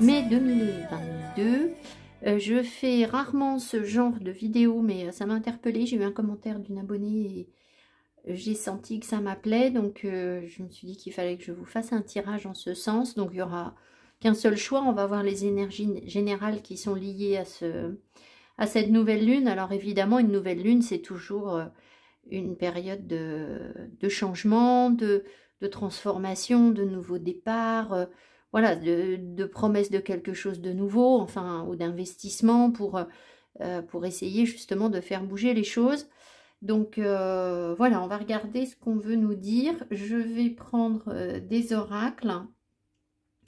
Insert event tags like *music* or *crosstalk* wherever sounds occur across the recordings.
mai 2022. Euh, je fais rarement ce genre de vidéo, mais euh, ça m'a interpellé, J'ai eu un commentaire d'une abonnée et euh, j'ai senti que ça m'appelait. Donc, je me suis dit qu'il fallait que je vous fasse un tirage en ce sens. Donc, il n'y aura qu'un seul choix. On va voir les énergies générales qui sont liées à, ce, à cette nouvelle lune. Alors, évidemment, une nouvelle lune, c'est toujours une période de, changement, de, de transformation, de nouveaux départs, voilà, de, promesses de quelque chose de nouveau, enfin, ou d'investissement pour, euh, euh, pour essayer justement de faire bouger les choses. Donc euh, voilà, on va regarder ce qu'on veut nous dire. Je vais prendre des oracles,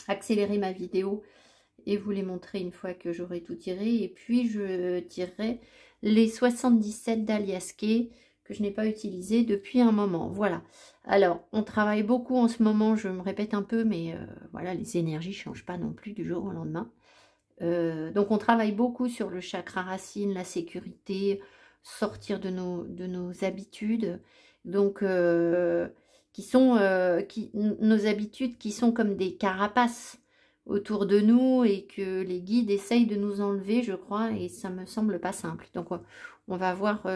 accélérer ma vidéo et vous les montrer une fois que j'aurai tout tiré. Et puis je tirerai les 77 d'Aliaské que je n'ai pas utilisé depuis un moment. Voilà. Alors, on travaille beaucoup en ce moment, je me répète un peu, mais euh, voilà, les énergies ne changent pas non plus du jour au lendemain. Euh, donc, on travaille beaucoup sur le chakra racine, la sécurité, sortir de nos, de nos habitudes. Donc, euh, qui sont qui, nos habitudes qui sont comme des carapaces autour de nous et que les guides essayent de nous enlever, je crois, et ça me semble pas simple. Donc, on va voir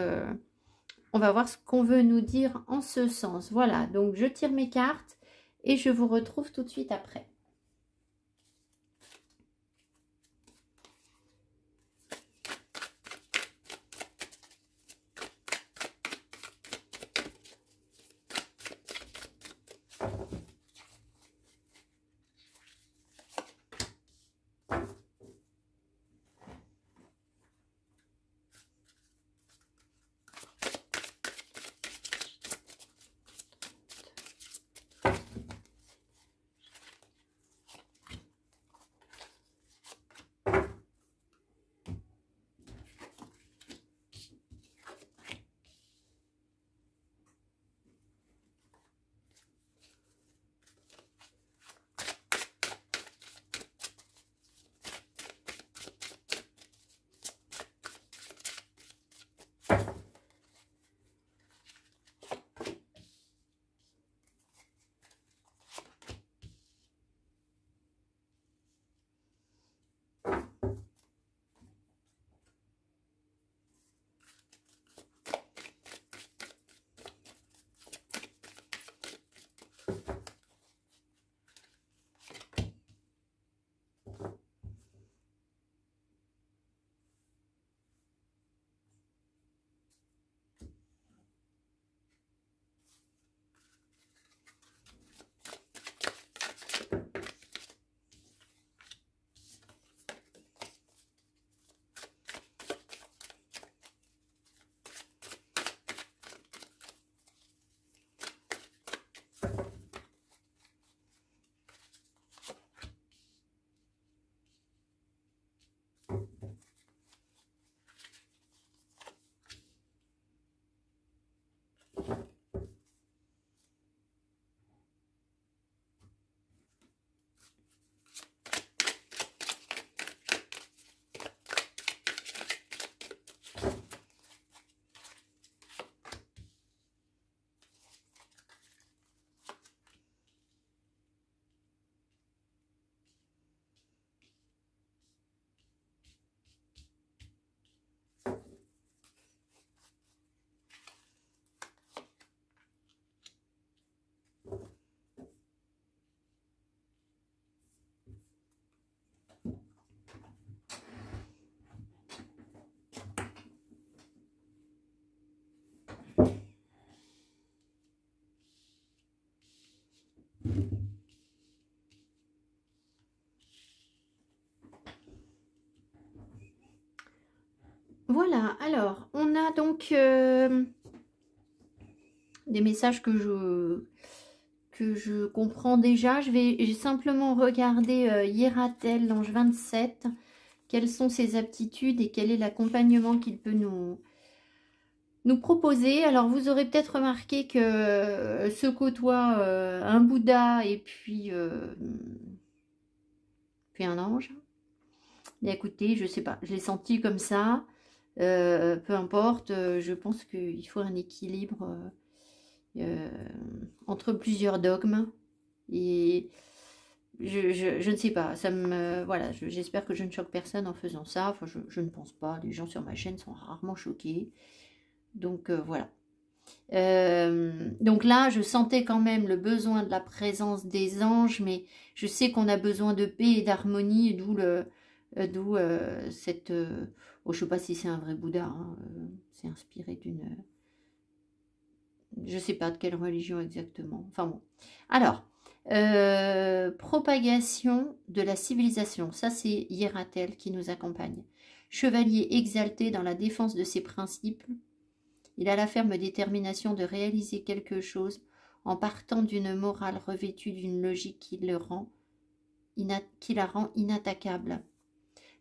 on va voir ce qu'on veut nous dire en ce sens. Voilà, donc je tire mes cartes et je vous retrouve tout de suite après. Thank you. Voilà, alors, on a donc euh, des messages que je, que je comprends déjà. Je vais simplement regarder euh, Yeratel, l'ange 27, quelles sont ses aptitudes et quel est l'accompagnement qu'il peut nous, nous proposer. Alors, vous aurez peut-être remarqué que euh, se côtoie un Bouddha et puis, un ange. Mais écoutez, je ne sais pas, je l'ai senti comme ça. Euh, peu importe, euh, je pense qu'il faut un équilibre euh, entre plusieurs dogmes. Et je, ne sais pas, ça me. Voilà, j'espère que je ne choque personne en faisant ça. Enfin, je, ne pense pas. Les gens sur ma chaîne sont rarement choqués. Donc voilà. donc là, je sentais quand même le besoin de la présence des anges, mais je sais qu'on a besoin de paix et d'harmonie, d'où d'où cette Oh, je sais pas si c'est un vrai Bouddha, hein, euh, c'est inspiré d'une... Je ne sais pas de quelle religion exactement. Enfin bon. Alors, euh, propagation de la civilisation. Ça, c'est Hieratel qui nous accompagne. Chevalier exalté dans la défense de ses principes, il a la ferme détermination de réaliser quelque chose en partant d'une morale revêtue d'une logique qui, le rend qui la rend inattaquable.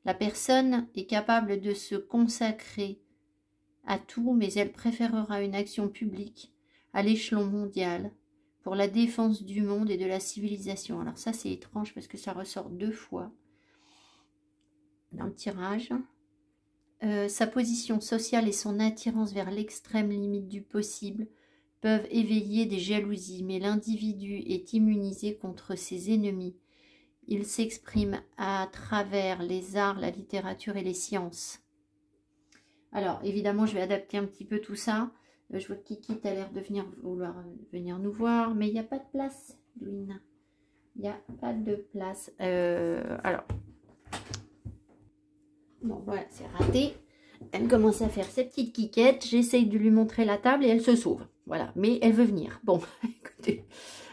La personne est capable de se consacrer à tout, mais elle préférera une action publique à l'échelon mondial pour la défense du monde et de la civilisation. Alors ça, c'est étrange parce que ça ressort deux fois dans le tirage. Euh, sa position sociale et son attirance vers l'extrême limite du possible peuvent éveiller des jalousies, mais l'individu est immunisé contre ses ennemis il s'exprime à travers les arts, la littérature et les sciences. Alors, évidemment, je vais adapter un petit peu tout ça. Euh, je vois que Kiki a l'air de venir vouloir euh, venir nous voir, mais il n'y a pas de place, Louine. Il n'y a pas de place. Euh, alors, bon, voilà, c'est raté. Elle commence à faire ses petites quiquettes. J'essaye de lui montrer la table et elle se sauve. Voilà, mais elle veut venir. Bon, *laughs* écoutez,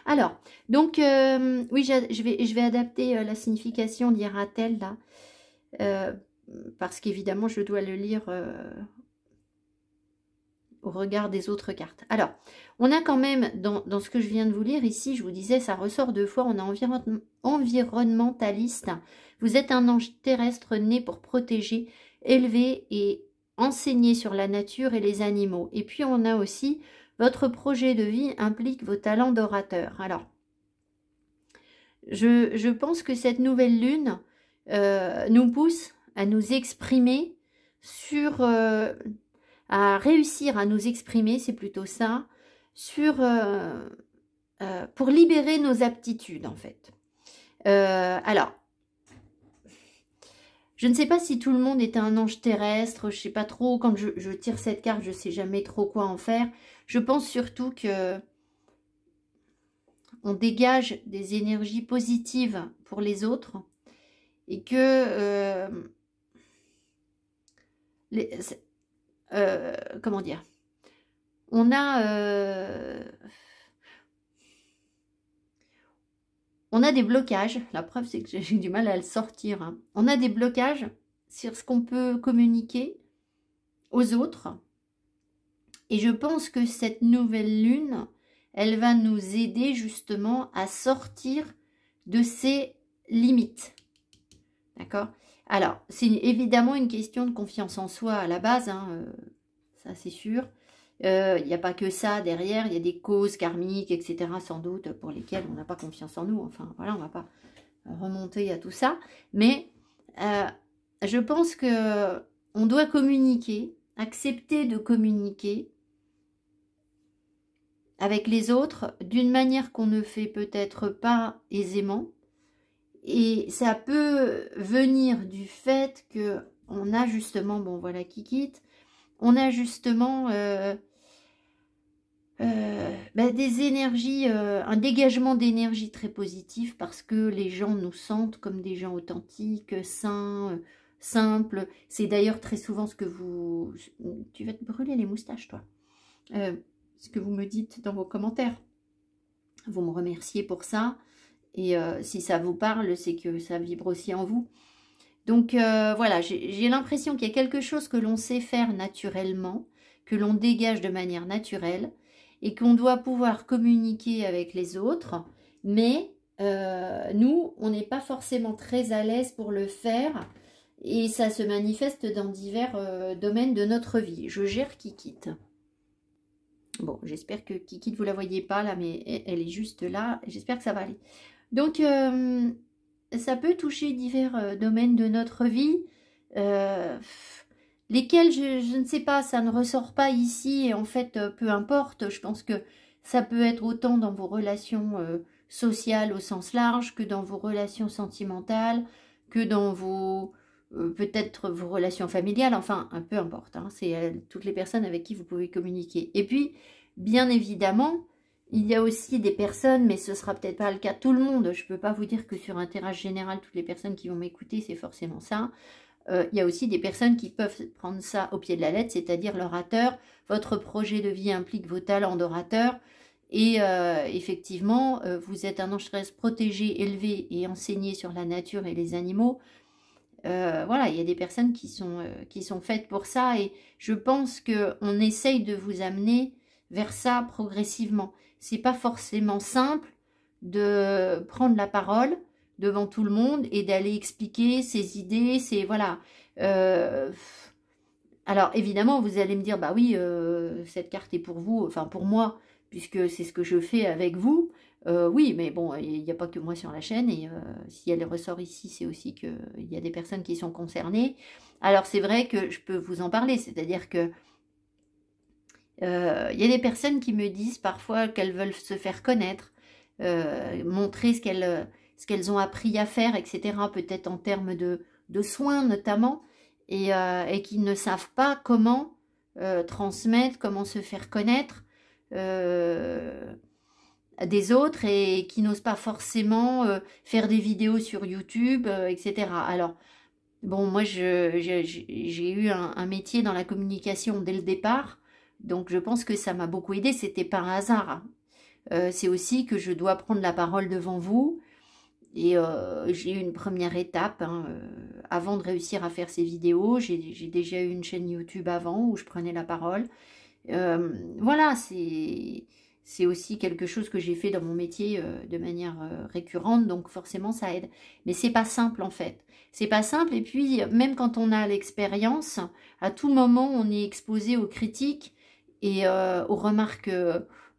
alors, donc, euh, oui, je vais, adapter euh, la signification, d'Iratel, là. Euh, parce qu'évidemment, je dois le lire au regard des autres cartes. Alors, on a quand même, dans, ce que je viens de vous lire ici, je vous disais, ça ressort deux fois, on a environnementaliste. Vous êtes un ange terrestre né pour protéger, élever et enseigner sur la nature et les animaux. Et puis, on a aussi votre projet de vie implique vos talents d'orateur. Alors, je, pense que cette nouvelle lune euh, nous pousse à nous exprimer sur... Euh, à réussir à nous exprimer, c'est plutôt ça, sur, euh, pour libérer nos aptitudes en fait. alors, je ne sais pas si tout le monde est un ange terrestre, je ne sais pas trop, quand je, je, tire cette carte, je ne sais jamais trop quoi en faire. Je pense surtout que on dégage des énergies positives pour les autres et que euh, euh, comment dire on a euh, on a des blocages la preuve c'est que j'ai du mal à le sortir hein. on a des blocages sur ce qu'on peut communiquer aux autres et je pense que cette nouvelle lune, elle va nous aider justement à sortir de ses limites. D'accord Alors, c'est évidemment une question de confiance en soi à la base, hein, euh, ça c'est sûr. Il euh, n'y a pas que ça derrière, il y a des causes karmiques, etc. sans doute, pour lesquelles on n'a pas confiance en nous. Enfin, voilà, on ne va pas remonter à tout ça. Mais euh, je pense que on doit communiquer, accepter de communiquer, avec les autres d'une manière qu'on ne fait peut-être pas aisément. Et ça peut venir du fait que on a justement, bon voilà qui quitte, on a justement euh, euh, bah, des énergies, euh, un dégagement d'énergie très positif parce que les gens nous sentent comme des gens authentiques, sains, simples. C'est d'ailleurs très souvent ce que vous... Tu vas te brûler les moustaches, toi ce que vous me dites dans vos commentaires. Vous me remerciez pour ça. Et euh, si ça vous parle, c'est que ça vibre aussi en vous. Donc euh, voilà, j'ai l'impression qu'il y a quelque chose que l'on sait faire naturellement, que l'on dégage de manière naturelle et qu'on doit pouvoir communiquer avec les autres. Mais euh, nous, on n'est pas forcément très à l'aise pour le faire et ça se manifeste dans divers domaines de notre vie. Je gère qui quitte. Bon, j'espère que Kiki, vous la voyez pas là, mais elle est juste là. J'espère que ça va aller. Donc, euh, ça peut toucher divers euh, domaines de notre vie. Euh, lesquels, je, ne sais pas, ça ne ressort pas ici. Et en fait, peu importe, je pense que ça peut être autant dans vos relations sociales au sens large que dans vos relations sentimentales, que dans vos euh, peut-être vos relations familiales, enfin, un peu importe. Hein, c'est euh, toutes les personnes avec qui vous pouvez communiquer. Et puis, bien évidemment, il y a aussi des personnes, mais ce sera peut-être pas le cas de tout le monde. Je ne peux pas vous dire que sur un terrain général, toutes les personnes qui vont m'écouter, c'est forcément ça. Euh, il y a aussi des personnes qui peuvent prendre ça au pied de la lettre, c'est-à-dire l'orateur. Votre projet de vie implique vos talents d'orateur. Et effectivement, vous êtes un ange protégé, élevé et enseigné sur la nature et les animaux. Euh, voilà, il y a des personnes qui sont, euh, qui sont faites pour ça et je pense qu'on essaye de vous amener vers ça progressivement. C'est pas forcément simple de prendre la parole devant tout le monde et d'aller expliquer ses idées, C'est voilà. Euh, alors évidemment, vous allez me dire, bah oui, cette carte est pour vous, enfin pour moi, puisque c'est ce que je fais avec vous. Euh, oui, mais bon, il n'y a pas que moi sur la chaîne, et euh, si elle ressort ici, c'est aussi qu'il y a des personnes qui sont concernées. Alors c'est vrai que je peux vous en parler, c'est-à-dire que euh, il y a des personnes qui me disent parfois qu'elles veulent se faire connaître, montrer ce qu'elles ont appris à faire, etc., peut-être en termes de, soins notamment, et, qui ne savent pas comment transmettre, comment se faire connaître. Euh, des autres et qui n'osent pas forcément euh, faire des vidéos sur YouTube, euh, etc. Alors, bon, moi, j'ai eu un, métier dans la communication dès le départ, donc je pense que ça m'a beaucoup aidé, c'était pas un hasard. Hein. Euh, c'est aussi que je dois prendre la parole devant vous, et j'ai eu une première étape. Hein, avant de réussir à faire ces vidéos, j'ai déjà eu une chaîne YouTube avant où je prenais la parole. voilà, c'est c'est aussi quelque chose que j'ai fait dans mon métier euh, de manière euh, récurrente, donc forcément ça aide. Mais c'est pas simple en fait. C'est pas simple et puis même quand on a l'expérience, à tout moment on est exposé aux critiques et euh, aux remarques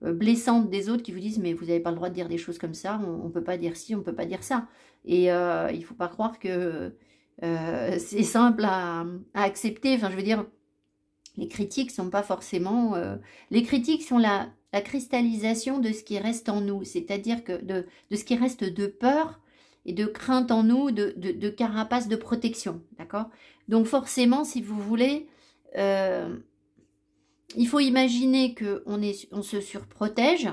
blessantes des autres qui vous disent mais vous n'avez pas le droit de dire des choses comme ça, on, ne peut pas dire ci, on peut pas dire ça. Et il faut pas croire que c'est simple à, à, accepter. Enfin je veux dire, les critiques sont pas forcément, les critiques sont là la cristallisation de ce qui reste en nous, c'est-à-dire que de, ce qui reste de peur et de crainte en nous, de, carapace de protection, d'accord Donc forcément, si vous voulez, euh, il faut imaginer qu'on on se surprotège,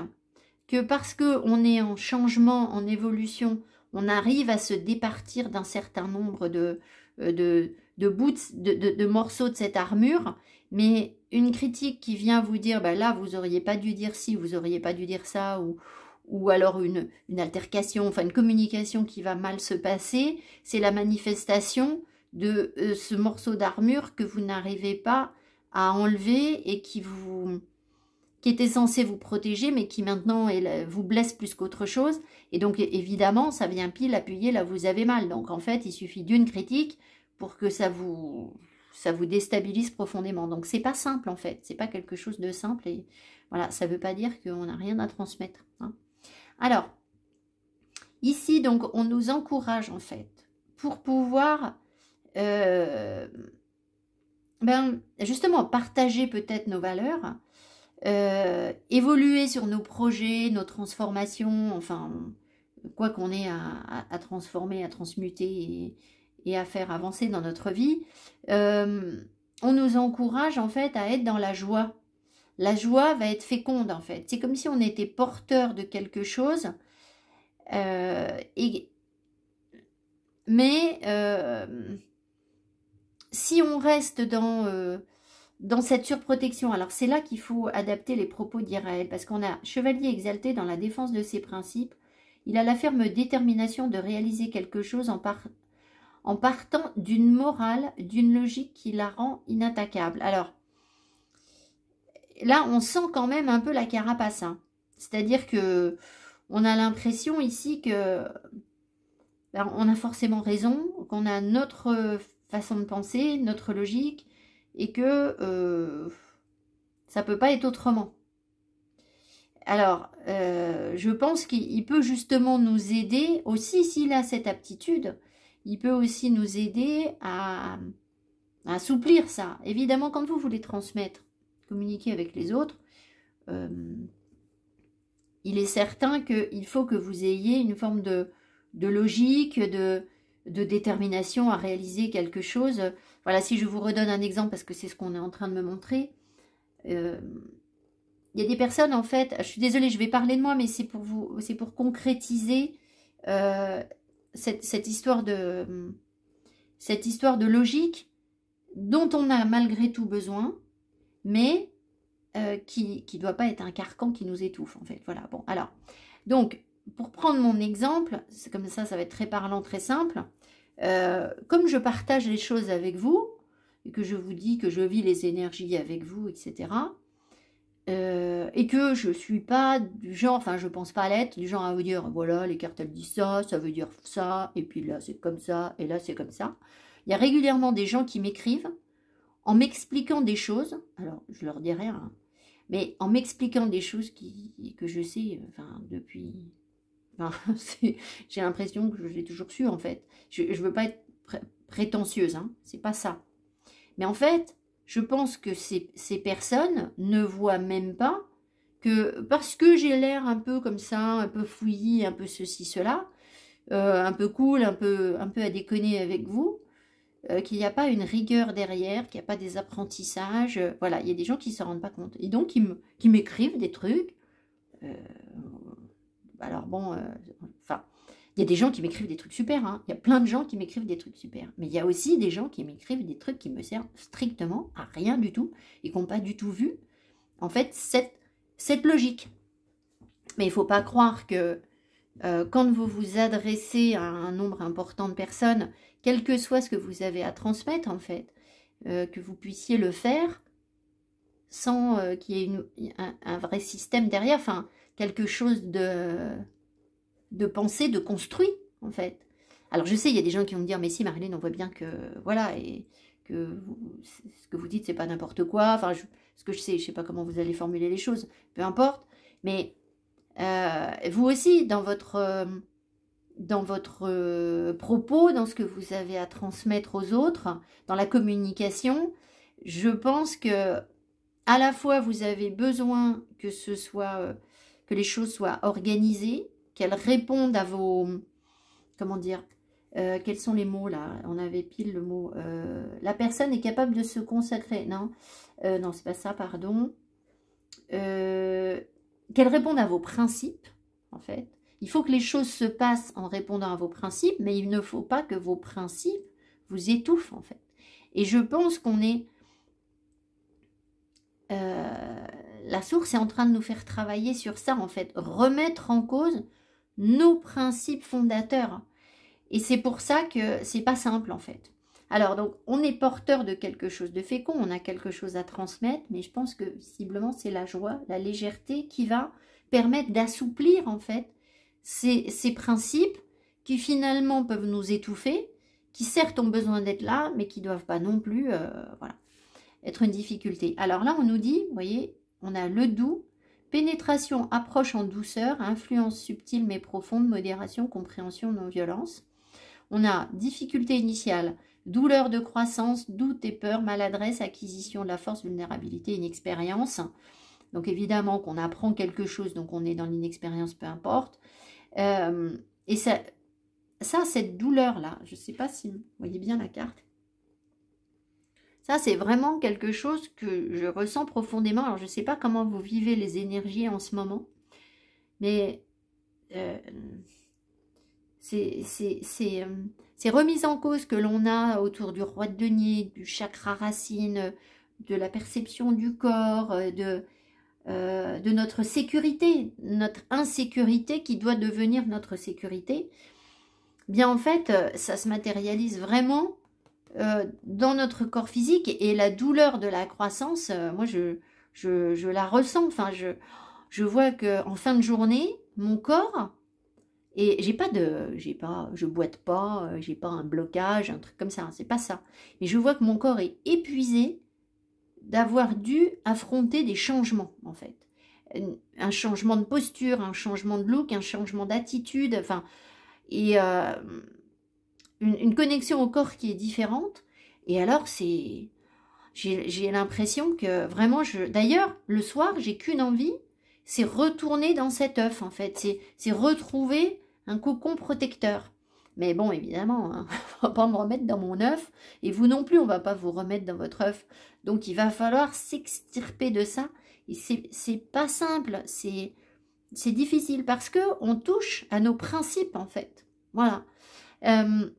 que parce qu'on est en changement, en évolution, on arrive à se départir d'un certain nombre de, euh, de, de bouts, de, de, morceaux de cette armure, mais une critique qui vient vous dire ben là vous auriez pas dû dire ci, vous auriez pas dû dire ça ou ou alors une, altercation, enfin une communication qui va mal se passer, c'est la manifestation de euh, ce morceau d'armure que vous n'arrivez pas à enlever et qui vous qui était censé vous protéger mais qui maintenant vous blesse plus qu'autre chose et donc évidemment ça vient pile appuyer là vous avez mal donc en fait il suffit d'une critique pour que ça vous ça vous déstabilise profondément. Donc c'est pas simple en fait, c'est pas quelque chose de simple et voilà, ça veut pas dire qu'on n'a rien à transmettre. Hein. Alors, ici donc on nous encourage en fait pour pouvoir euh, ben, justement partager peut-être nos valeurs, euh, évoluer sur nos projets, nos transformations, enfin quoi qu'on ait à, à transformer, à transmuter et, et à faire avancer dans notre vie, euh, on nous encourage en fait à être dans la joie. La joie va être féconde en fait. C'est comme si on était porteur de quelque chose. Euh, mais euh, si on reste dans, dans cette surprotection, alors c'est là qu'il faut adapter les propos d'Iraël, parce qu'on a chevalier exalté dans la défense de ses principes, il a la ferme détermination de réaliser quelque chose en, partant, en partant d'une morale, d'une logique qui la rend inattaquable. Alors, là, on sent quand même un peu la carapace. Hein. C'est-à-dire que on a l'impression ici que ben, on a forcément raison, qu'on a notre façon de penser, notre logique, et que ça euh, ça peut pas être autrement. Alors, euh, je pense qu'il peut justement nous aider aussi s'il a cette aptitude il peut aussi nous aider à, assouplir ça. Évidemment, quand vous voulez transmettre, communiquer avec les autres, euh, il est certain qu'il faut que vous ayez une forme de, logique, de, détermination à réaliser quelque chose. Voilà, si je vous redonne un exemple, parce que c'est ce qu'on est en train de me montrer. Euh, il y a des personnes, en fait, je suis désolée, je vais parler de moi, mais c'est pour vous, pour concrétiser euh, cette, histoire de, cette histoire de logique dont on a malgré tout besoin, mais euh, qui ne doit pas être un carcan qui nous étouffe, en fait. Voilà, bon, alors, donc, pour prendre mon exemple, c'est comme ça, ça va être très parlant, très simple. Euh, comme je partage les choses avec vous, et que je vous dis que je vis les énergies avec vous, etc., euh, et que je suis pas du genre, enfin je pense pas l'être, du genre à vous dire voilà les cartes elles disent ça, ça veut dire ça, et puis là c'est comme ça, et là c'est comme ça. Il y a régulièrement des gens qui m'écrivent en m'expliquant des choses, alors je leur dis rien, hein, mais en m'expliquant des choses qui, que je sais, enfin depuis, *laughs* j'ai l'impression que je l'ai toujours su en fait. Je, ne veux pas être prétentieuse, hein, c'est pas ça. Mais en fait, je pense que ces, personnes ne voient même pas que parce que j'ai l'air un peu comme ça, un peu fouillis, un peu ceci, cela, euh, un peu cool, un peu, un peu à déconner avec vous, euh, qu'il n'y a pas une rigueur derrière, qu'il n'y a pas des apprentissages. Euh, voilà, il y a des gens qui ne se rendent pas compte. Et donc, qui m'écrivent des trucs. alors bon, enfin, il y a des gens qui m'écrivent des trucs super, hein. il y a plein de gens qui m'écrivent des trucs super, mais il y a aussi des gens qui m'écrivent des trucs qui me servent strictement à rien du tout et qui n'ont pas du tout vu, en fait, cette, cette logique. Mais il ne faut pas croire que euh, quand vous vous adressez à un nombre important de personnes, quel que soit ce que vous avez à transmettre, en fait, euh, que vous puissiez le faire sans euh, qu'il y ait un, vrai système derrière, enfin, quelque chose de de penser, de construire en fait. Alors je sais, il y a des gens qui vont me dire, mais si Marilyn, on voit bien que, voilà, et que ce que vous dites, c'est pas n'importe quoi, enfin, ce que je sais, je ne sais pas comment vous allez formuler les choses, peu importe, mais euh, vous aussi, dans votre, euh, dans votre euh, propos, dans ce que vous avez à transmettre aux autres, dans la communication, je pense que à la fois vous avez besoin que ce soit que les choses soient organisées, qu'elle répondent à vos... Comment dire euh, Quels sont les mots, là On avait pile le mot. Euh, la personne est capable de se consacrer. Non, euh, non, c'est pas ça, pardon. Qu'elle répondent à vos principes, en fait. Il faut que les choses se passent en répondant à vos principes, mais il ne faut pas que vos principes vous étouffent, en fait. Et je pense qu'on est... la source est en train de nous faire travailler sur ça, en fait. Remettre en cause nos principes fondateurs. Et c'est pour ça que c'est pas simple en fait. Alors donc on est porteur de quelque chose de fécond, on a quelque chose à transmettre, mais je pense que visiblement c'est la joie, la légèreté qui va permettre d'assouplir en fait ces, principes qui finalement peuvent nous étouffer, qui certes ont besoin d'être là, mais qui doivent pas non plus euh, voilà, être une difficulté. Alors là on nous dit, vous voyez, on a le doux, Pénétration, approche en douceur, influence subtile mais profonde, modération, compréhension, non-violence. On a difficulté initiale, douleur de croissance, doute et peur, maladresse, acquisition de la force, vulnérabilité, inexpérience. Donc évidemment qu'on apprend quelque chose, donc on est dans l'inexpérience, peu importe. Euh, et ça, ça cette douleur-là, je ne sais pas si vous voyez bien la carte, ça, c'est vraiment quelque chose que je ressens profondément. Alors, je ne sais pas comment vous vivez les énergies en ce moment, mais euh, ces euh, remises en cause que l'on a autour du roi de denier, du chakra racine, de la perception du corps, euh, de, euh, de notre sécurité, notre insécurité qui doit devenir notre sécurité, bien en fait, ça se matérialise vraiment euh, dans notre corps physique et la douleur de la croissance, euh, moi je, je, la ressens. Enfin, je, je vois que en fin de journée, mon corps et j'ai pas de, j'ai pas, je boite pas, euh, j'ai pas un blocage, un truc comme ça. Hein, c'est pas ça. Mais je vois que mon corps est épuisé d'avoir dû affronter des changements en fait, un changement de posture, un changement de look, un changement d'attitude. Enfin, et une, connexion au corps qui est différente. Et alors, c'est, j'ai l'impression que vraiment, je. D'ailleurs, le soir, j'ai qu'une envie, c'est retourner dans cet œuf en fait, c'est retrouver un cocon protecteur. Mais bon, évidemment, hein, *laughs* on va pas me remettre dans mon œuf, et vous non plus, on va pas vous remettre dans votre œuf. Donc il va falloir s'extirper de ça, et c'est pas simple, c'est difficile, parce que on touche à nos principes en fait. Voilà. Euh,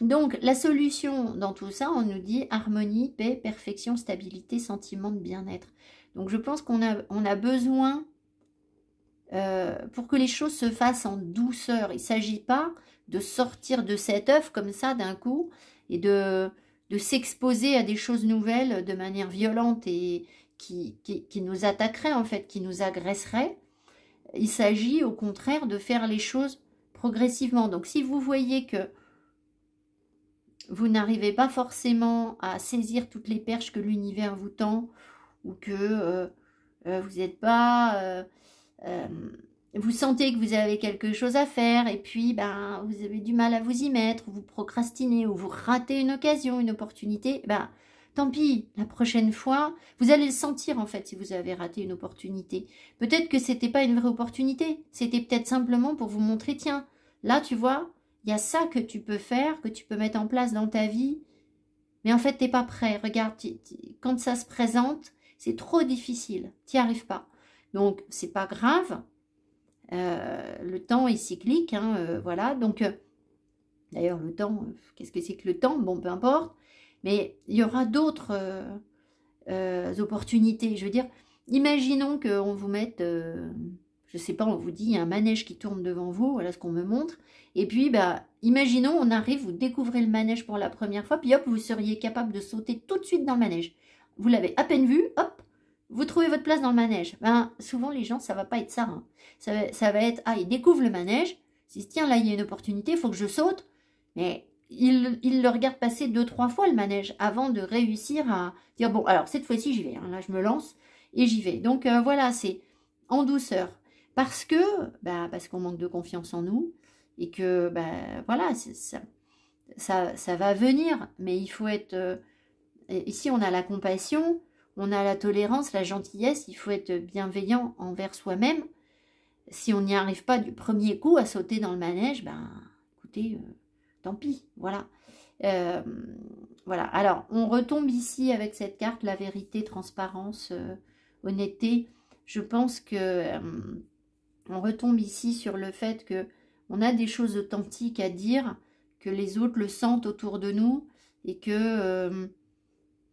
donc, la solution dans tout ça, on nous dit harmonie, paix, perfection, stabilité, sentiment de bien-être. Donc, je pense qu'on a, on a besoin, euh, pour que les choses se fassent en douceur, il ne s'agit pas de sortir de cet œuf comme ça d'un coup et de, de s'exposer à des choses nouvelles de manière violente et qui, qui, qui nous attaquerait en fait, qui nous agresserait. Il s'agit au contraire de faire les choses progressivement. Donc, si vous voyez que vous n'arrivez pas forcément à saisir toutes les perches que l'univers vous tend ou que euh, euh, vous n'êtes pas... Euh, vous sentez que vous avez quelque chose à faire et puis ben, vous avez du mal à vous y mettre, vous procrastinez ou vous ratez une occasion, une opportunité, ben, tant pis, la prochaine fois, vous allez le sentir en fait si vous avez raté une opportunité. Peut-être que ce c'était pas une vraie opportunité, c'était peut-être simplement pour vous montrer, tiens, là tu vois, y a ça que tu peux faire, que tu peux mettre en place dans ta vie. Mais en fait, tu n'es pas prêt. Regarde, quand ça se présente, c'est trop difficile. T'y arrives pas. Donc, c'est pas grave. Euh, le temps est cyclique, hein, euh, voilà. Donc, euh, d'ailleurs, le temps, qu'est-ce que c'est que le temps Bon, peu importe. Mais il y aura d'autres opportunités. Je veux dire, imaginons qu'on vous mette je ne sais pas, on vous dit, il y a un manège qui tourne devant vous, voilà ce qu'on me montre. Et puis, bah, imaginons, on arrive, vous découvrez le manège pour la première fois, puis hop, vous seriez capable de sauter tout de suite dans le manège. Vous l'avez à peine vu, hop, vous trouvez votre place dans le manège. Ben, souvent, les gens, ça ne va pas être ça. Hein. Ça, va, être, ah, ils découvrent le manège, ils disent, tiens, là, il y a une opportunité, il faut que je saute. Mais ils, le regardent passer deux, trois fois, le manège, avant de réussir à dire, bon, alors, cette fois-ci, j'y vais. Hein. Là, je me lance et j'y vais. Donc, euh, voilà, c'est en douceur parce que bah, parce qu'on manque de confiance en nous et que bah, voilà ça, ça, ça va venir mais il faut être ici euh, on a la compassion on a la tolérance la gentillesse il faut être bienveillant envers soi-même si on n'y arrive pas du premier coup à sauter dans le manège ben écoutez euh, tant pis voilà euh, voilà alors on retombe ici avec cette carte la vérité transparence honnêteté je pense que on retombe ici sur le fait que on a des choses authentiques à dire, que les autres le sentent autour de nous et que euh,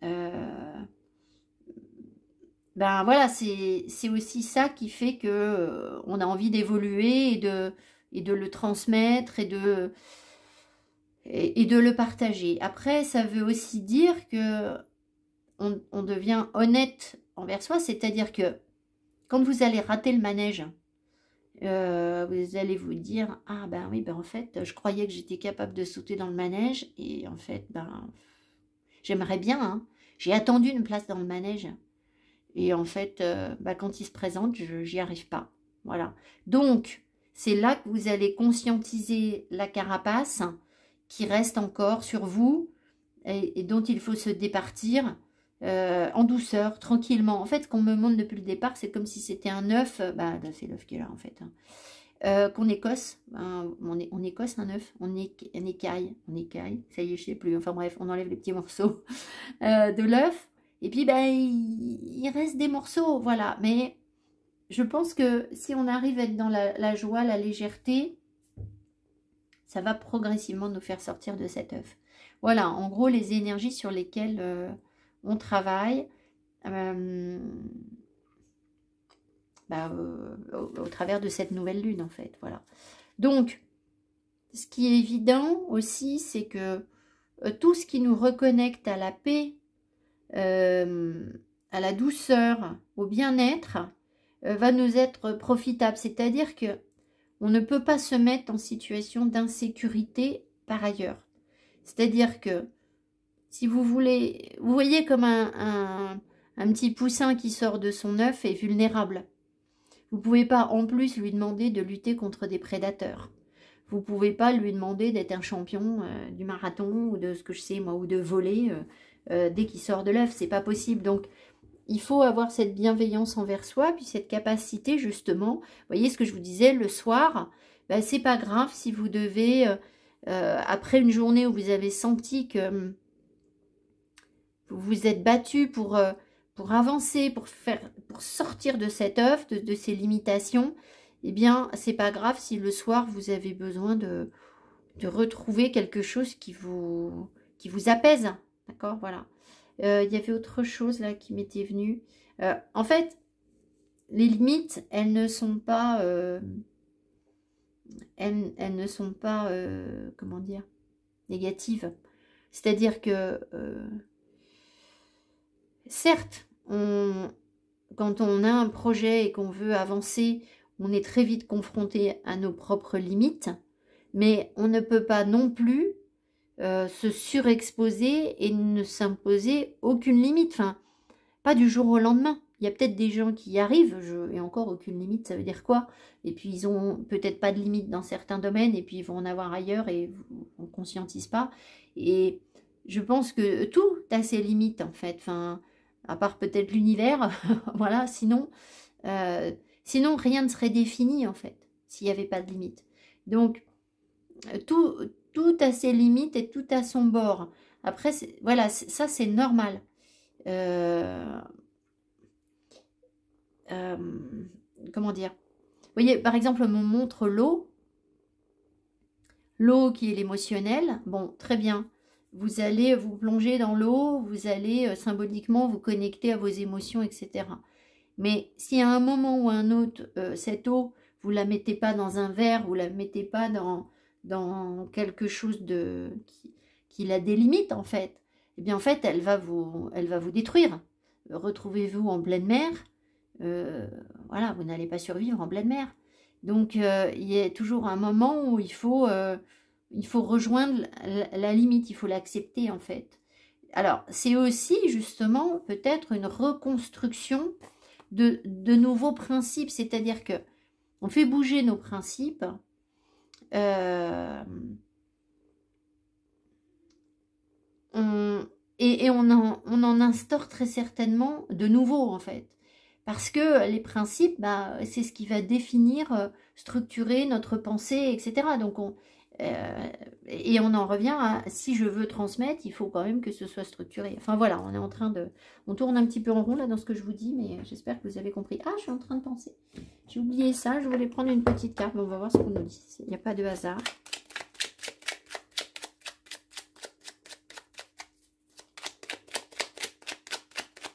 euh, ben voilà, c'est aussi ça qui fait que euh, on a envie d'évoluer et de, et de le transmettre et de, et, de le partager. Après, ça veut aussi dire que on devient honnête envers soi, c'est-à-dire que quand vous allez rater le manège, euh, vous allez vous dire ah ben oui ben en fait je croyais que j'étais capable de sauter dans le manège et en fait ben j'aimerais bien hein. j'ai attendu une place dans le manège et en fait euh, ben quand il se présente je j'y arrive pas voilà donc c'est là que vous allez conscientiser la carapace qui reste encore sur vous et dont il faut se départir euh, en douceur, tranquillement. En fait, ce qu'on me montre depuis le départ, c'est comme si c'était un œuf. Euh, bah, bah, c'est l'œuf qui est là, en fait. Hein, euh, qu'on écosse, hein, on, écosse un œuf, on, écaille, on écaille, ça y est, je ne sais plus, enfin bref, on enlève les petits morceaux *laughs* de l'œuf, et puis ben, il, reste des morceaux, voilà, mais je pense que si on arrive à être dans la joie, la légèreté, ça va progressivement nous faire sortir de cet œuf. Voilà, en gros, les énergies sur lesquelles on travaille euh, bah, au, travers de cette nouvelle lune en fait. Voilà. Donc, ce qui est évident aussi, c'est que euh, tout ce qui nous reconnecte à la paix, euh, à la douceur, au bien-être, va nous être profitable. C'est-à-dire que on ne peut pas se mettre en situation d'insécurité par ailleurs. C'est-à-dire que si vous voulez, vous voyez comme un, un, petit poussin qui sort de son œuf est vulnérable. Vous ne pouvez pas en plus lui demander de lutter contre des prédateurs. Vous ne pouvez pas lui demander d'être un champion euh, du marathon ou de ce que je sais moi, ou de voler euh, euh, dès qu'il sort de l'œuf, c'est pas possible. Donc il faut avoir cette bienveillance envers soi, puis cette capacité justement, vous voyez ce que je vous disais le soir, ben, c'est pas grave si vous devez, après une journée où vous avez senti que hum, vous vous êtes battu pour, euh, pour avancer, pour, faire, pour sortir de cette œuf, de, de ces limitations, eh bien, c'est pas grave si le soir vous avez besoin de, retrouver quelque chose qui vous, qui vous apaise. D'accord Voilà. Euh, il y avait autre chose là qui m'était venue. Euh, en fait, les limites, elles ne sont pas. elles, elles, ne sont pas. comment dire Négatives. C'est-à-dire que Certes, quand on a un projet et qu'on veut avancer, on est très vite confronté à nos propres limites, mais on ne peut pas non plus euh, se surexposer et ne s'imposer aucune limite. Enfin, pas du jour au lendemain. Il y a peut-être des gens qui y arrivent, je, et encore aucune limite, ça veut dire quoi Et puis ils ont peut-être pas de limite dans certains domaines, et puis ils vont en avoir ailleurs, et on ne conscientise pas. Et je pense que tout a ses limites, en fait. Enfin, à part peut-être l'univers, *laughs* voilà, sinon, euh, sinon rien ne serait défini en fait, s'il n'y avait pas de limite. Donc, euh, tout, tout a ses limites et tout a son bord. Après, voilà, ça c'est normal. Euh, comment dire Vous voyez, par exemple, on montre l'eau, l'eau qui est l'émotionnel, bon, très bien, vous allez vous plonger dans l'eau, vous allez euh, symboliquement vous connecter à vos émotions, etc. Mais si à un moment ou à un autre, euh, cette eau, vous la mettez pas dans un verre, vous la mettez pas dans, dans quelque chose de qui, la délimite en fait, eh bien en fait elle va vous, elle va vous détruire. Retrouvez-vous en pleine mer, euh, voilà, vous n'allez pas survivre en pleine mer. Donc il y a toujours un moment où il faut il faut rejoindre la limite, il faut l'accepter en fait. Alors, c'est aussi justement peut-être une reconstruction de, de nouveaux principes, c'est-à-dire que on fait bouger nos principes. Euh, et, on, en, on, en, instaure très certainement de nouveaux en fait. Parce que les principes, bah, c'est ce qui va définir, euh, structurer notre pensée, etc. Donc on, euh, et on en revient à si je veux transmettre, il faut quand même que ce soit structuré. Enfin voilà, on est en train de. On tourne un petit peu en rond là dans ce que je vous dis, mais j'espère que vous avez compris. Ah, je suis en train de penser. J'ai oublié ça, je voulais prendre une petite carte, mais on va voir ce qu'on nous dit. Il n'y a pas de hasard.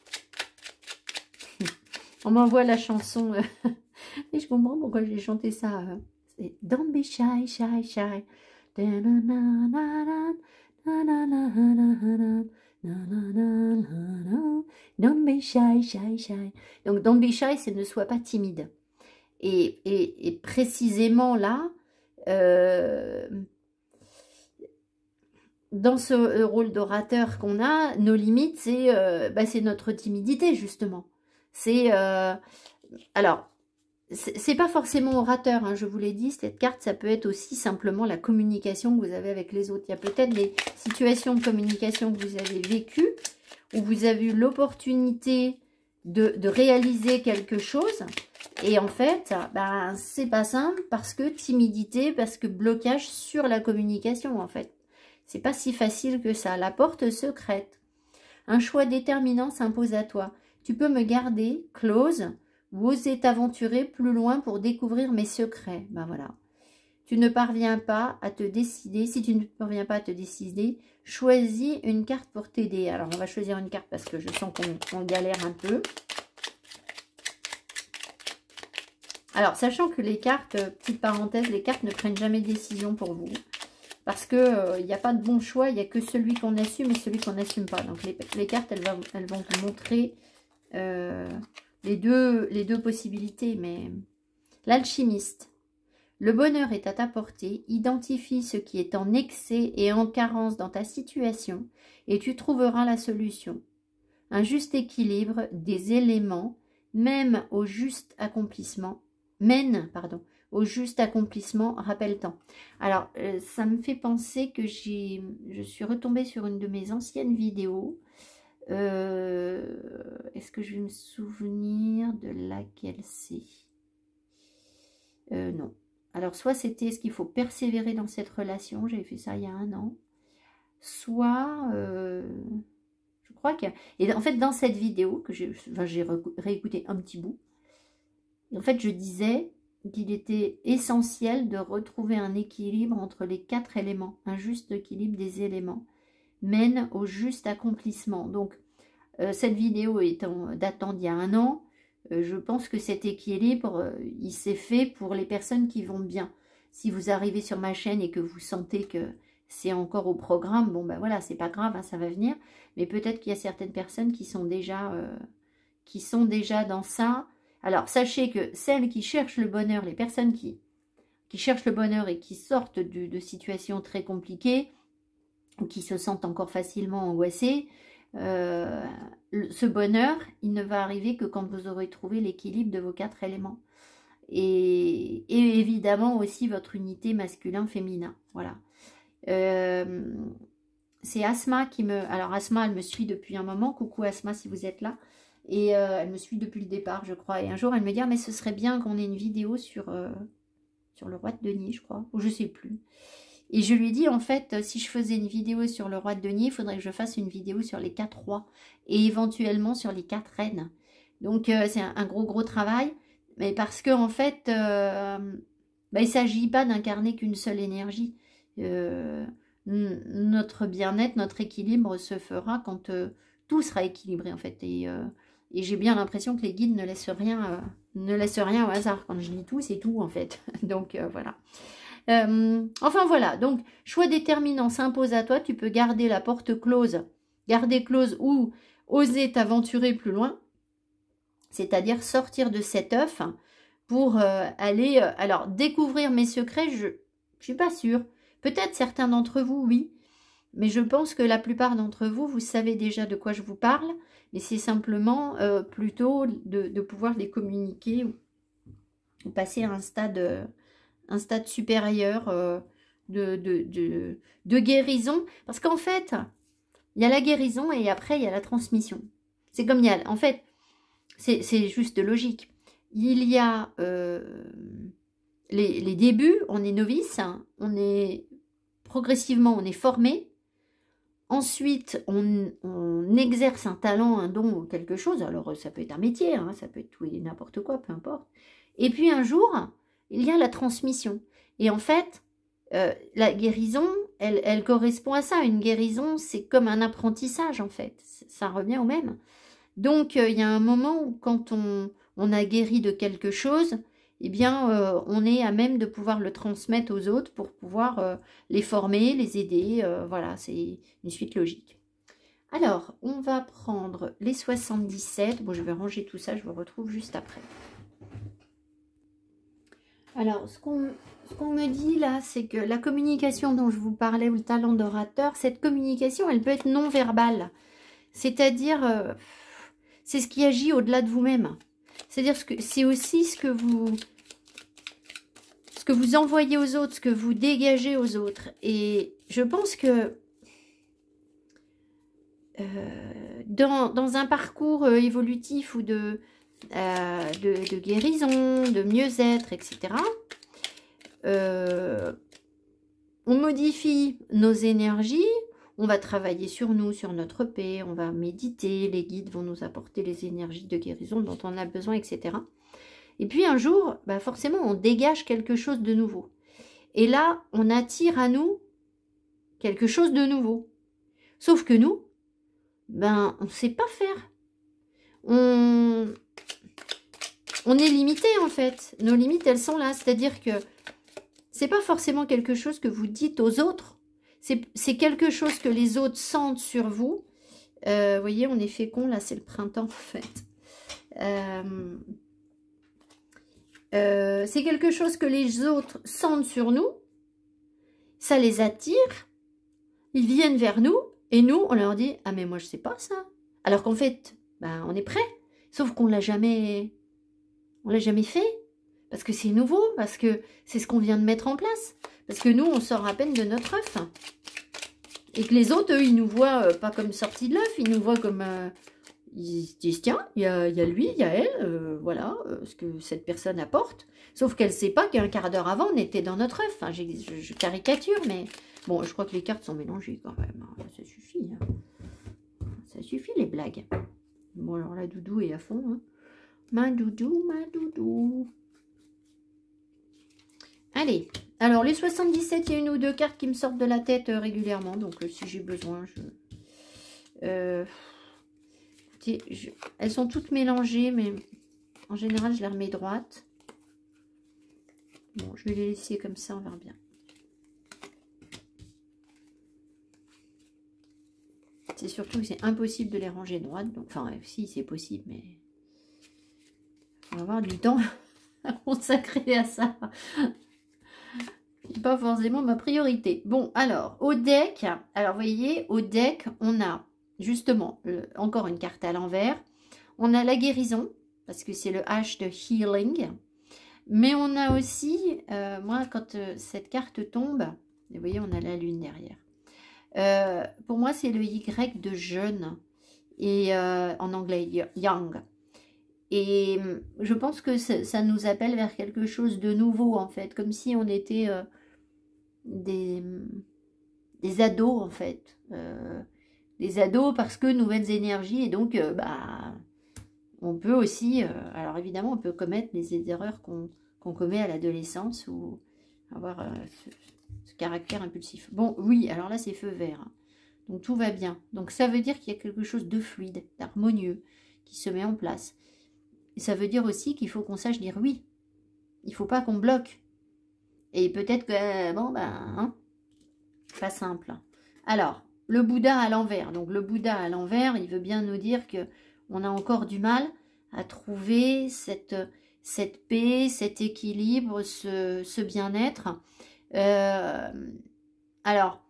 *laughs* on m'envoie la chanson. Euh, *laughs* et je comprends pourquoi j'ai chanté ça. Euh, be be Donc, don't be shy, c'est ne sois pas timide. Et, et, et précisément là, euh, dans ce rôle d'orateur qu'on a, nos limites, c'est euh, bah, notre timidité, justement. C'est... Euh, alors, c'est pas forcément orateur, hein, je vous l'ai dit, cette carte, ça peut être aussi simplement la communication que vous avez avec les autres. Il y a peut-être des situations de communication que vous avez vécues, où vous avez eu l'opportunité de, réaliser quelque chose, et en fait, ben, c'est pas simple, parce que timidité, parce que blocage sur la communication, en fait. C'est pas si facile que ça. La porte secrète. Un choix déterminant s'impose à toi. Tu peux me garder, close, vous oser t'aventurer plus loin pour découvrir mes secrets. Ben voilà. Tu ne parviens pas à te décider. Si tu ne parviens pas à te décider, choisis une carte pour t'aider. Alors, on va choisir une carte parce que je sens qu'on galère un peu. Alors, sachant que les cartes, euh, petite parenthèse, les cartes ne prennent jamais de décision pour vous. Parce qu'il n'y euh, a pas de bon choix, il n'y a que celui qu'on assume et celui qu'on n'assume pas. Donc, les, cartes, elles, vont vous montrer... Euh, les deux, possibilités, mais... L'alchimiste. Le bonheur est à ta portée, identifie ce qui est en excès et en carence dans ta situation, et tu trouveras la solution. Un juste équilibre des éléments, même au juste accomplissement, mène, pardon, au juste accomplissement, rappelle temps Alors, euh, ça me fait penser que je suis retombée sur une de mes anciennes vidéos euh, est-ce que je vais me souvenir de laquelle c'est euh, Non. Alors, soit c'était ce qu'il faut persévérer dans cette relation, j'avais fait ça il y a un an, soit, euh, je crois que... Et en fait, dans cette vidéo, que j'ai réécouté un petit bout, en fait, je disais qu'il était essentiel de retrouver un équilibre entre les quatre éléments, un juste équilibre des éléments, mène au juste accomplissement. Donc, euh, cette vidéo étant datant d'il y a un an, euh, je pense que cet équilibre, euh, il s'est fait pour les personnes qui vont bien. Si vous arrivez sur ma chaîne et que vous sentez que c'est encore au programme, bon ben voilà, c'est pas grave, hein, ça va venir. Mais peut-être qu'il y a certaines personnes qui sont déjà, qui sont déjà dans ça. Alors, sachez que celles qui cherchent le bonheur, les personnes qui, qui cherchent le bonheur et qui sortent de situations très compliquées, qui se sentent encore facilement angoissés, euh, ce bonheur, il ne va arriver que quand vous aurez trouvé l'équilibre de vos quatre éléments. Et, évidemment aussi votre unité masculin-féminin. Voilà. Euh, c'est Asma qui me... Alors Asma, elle me suit depuis un moment. Coucou Asma si vous êtes là. Et euh, elle me suit depuis le départ, je crois. Et un jour, elle me dit, ah, mais ce serait bien qu'on ait une vidéo sur, sur le roi de Denis, je crois. Ou je sais plus. Et je lui dis, en fait, euh, si je faisais une vidéo sur le roi de denier, il faudrait que je fasse une vidéo sur les quatre rois et éventuellement sur les quatre reines. Donc, euh, c'est un, gros, gros travail. Mais parce que, en fait, euh, bah, il ne s'agit pas d'incarner qu'une seule énergie. notre bien-être, notre équilibre se fera quand tout sera équilibré, en fait. Et, et j'ai bien l'impression que les guides ne laissent rien, ne laissent rien au hasard. Quand je dis tout, c'est tout, en fait. *laughs* Donc, voilà. Euh, enfin voilà, donc choix déterminant s'impose à toi, tu peux garder la porte close, garder close ou oser t'aventurer plus loin, c'est-à-dire sortir de cet œuf pour euh, aller, euh, alors découvrir mes secrets, je ne suis pas sûre. Peut-être certains d'entre vous, oui, mais je pense que la plupart d'entre vous, vous savez déjà de quoi je vous parle, mais c'est simplement plutôt de, pouvoir les communiquer ou, ou passer à un stade un stade supérieur euh, de, de, guérison. Parce qu'en fait, il y a la guérison et après, il y a la transmission. C'est comme il y a... En fait, c'est juste logique. Il y a euh, les, débuts, on est novice, hein, on est progressivement, on est formé. Ensuite, on, exerce un talent, un don, quelque chose. Alors, ça peut être un métier, hein, ça peut être tout et n'importe quoi, peu importe. Et puis, un jour, il y a la transmission. Et en fait, euh, la guérison, elle, correspond à ça. Une guérison, c'est comme un apprentissage, en fait. Ça revient au même. Donc, euh, il y a un moment où quand on, a guéri de quelque chose, eh bien, euh, on est à même de pouvoir le transmettre aux autres pour pouvoir les former, les aider. voilà, c'est une suite logique. Alors, on va prendre les 77. Bon, je vais ranger tout ça, je vous retrouve juste après. Alors, ce qu'on me dit là, c'est que la communication dont je vous parlais, ou le talent d'orateur, cette communication, elle peut être non-verbale. C'est-à-dire, euh, c'est ce qui agit au-delà de vous-même. C'est-à-dire, c'est aussi ce que vous ce que vous envoyez aux autres, ce que vous dégagez aux autres. Et je pense que euh, dans, un parcours euh, évolutif ou de, euh, de, guérison, de mieux-être, etc. Euh, on modifie nos énergies, on va travailler sur nous, sur notre paix, on va méditer, les guides vont nous apporter les énergies de guérison dont on a besoin, etc. Et puis un jour, bah forcément, on dégage quelque chose de nouveau. Et là, on attire à nous quelque chose de nouveau. Sauf que nous, ben, on ne sait pas faire. On, on est limité en fait. Nos limites, elles sont là. C'est-à-dire que c'est pas forcément quelque chose que vous dites aux autres. C'est quelque chose que les autres sentent sur vous. Euh, vous voyez, on est fécond, là, c'est le printemps en fait. Euh, euh, c'est quelque chose que les autres sentent sur nous. Ça les attire. Ils viennent vers nous. Et nous, on leur dit, ah mais moi je sais pas ça. Alors qu'en fait, ben, on est prêt. Sauf qu'on l'a jamais on l'a jamais fait parce que c'est nouveau, parce que c'est ce qu'on vient de mettre en place, parce que nous, on sort à peine de notre œuf. Et que les autres, eux, ils nous voient euh, pas comme sortis de l'œuf, ils nous voient comme... Euh, ils disent, tiens, il y a, lui, il y a elle, euh, voilà, ce que cette personne apporte. Sauf qu'elle sait pas qu'un quart d'heure avant, on était dans notre œuf. Enfin, je, caricature, mais bon, je crois que les cartes sont mélangées quand même. Hein. Ça suffit. Hein. Ça suffit, les blagues. Bon, alors là, Doudou est à fond. Hein. Ma doudou, ma doudou. Allez, alors les 77, il y a une ou deux cartes qui me sortent de la tête euh, régulièrement. Donc euh, si j'ai besoin, euh, je... elles sont toutes mélangées, mais en général, je les remets droite. Bon, je vais les laisser comme ça, on verra bien. C'est surtout que c'est impossible de les ranger droite. Donc, enfin, si, c'est possible, mais... On va avoir du temps *laughs* à consacrer à ça. Pas forcément ma priorité. Bon, alors, au deck, alors voyez, au deck, on a justement encore une carte à l'envers. On a la guérison, parce que c'est le H de healing. Mais on a aussi, euh, moi, quand euh, cette carte tombe, vous voyez, on a la lune derrière. Euh, pour moi, c'est le Y de jeune. Et en anglais, young. Et hum, je pense que ça, nous appelle vers quelque chose de nouveau, en fait, comme si on était euh, hum, des, ados, en fait. Euh, des ados parce que nouvelles énergies, et donc, euh, bah, on peut aussi, alors évidemment, on peut commettre les erreurs qu'on commet à l'adolescence ou avoir ce, caractère impulsif. Bon, oui, alors là, c'est feu vert. Hein. Donc, tout va bien. Donc, ça veut dire qu'il y a quelque chose de fluide, d'harmonieux qui se met en place ça veut dire aussi qu'il faut qu'on sache dire oui. Il faut pas qu'on bloque. Et peut-être que, bon, ben, hein, pas simple. Alors, le Bouddha à l'envers. Donc, le Bouddha à l'envers, il veut bien nous dire que on a encore du mal à trouver cette, cette paix, cet équilibre, ce, bien-être. Euh, alors,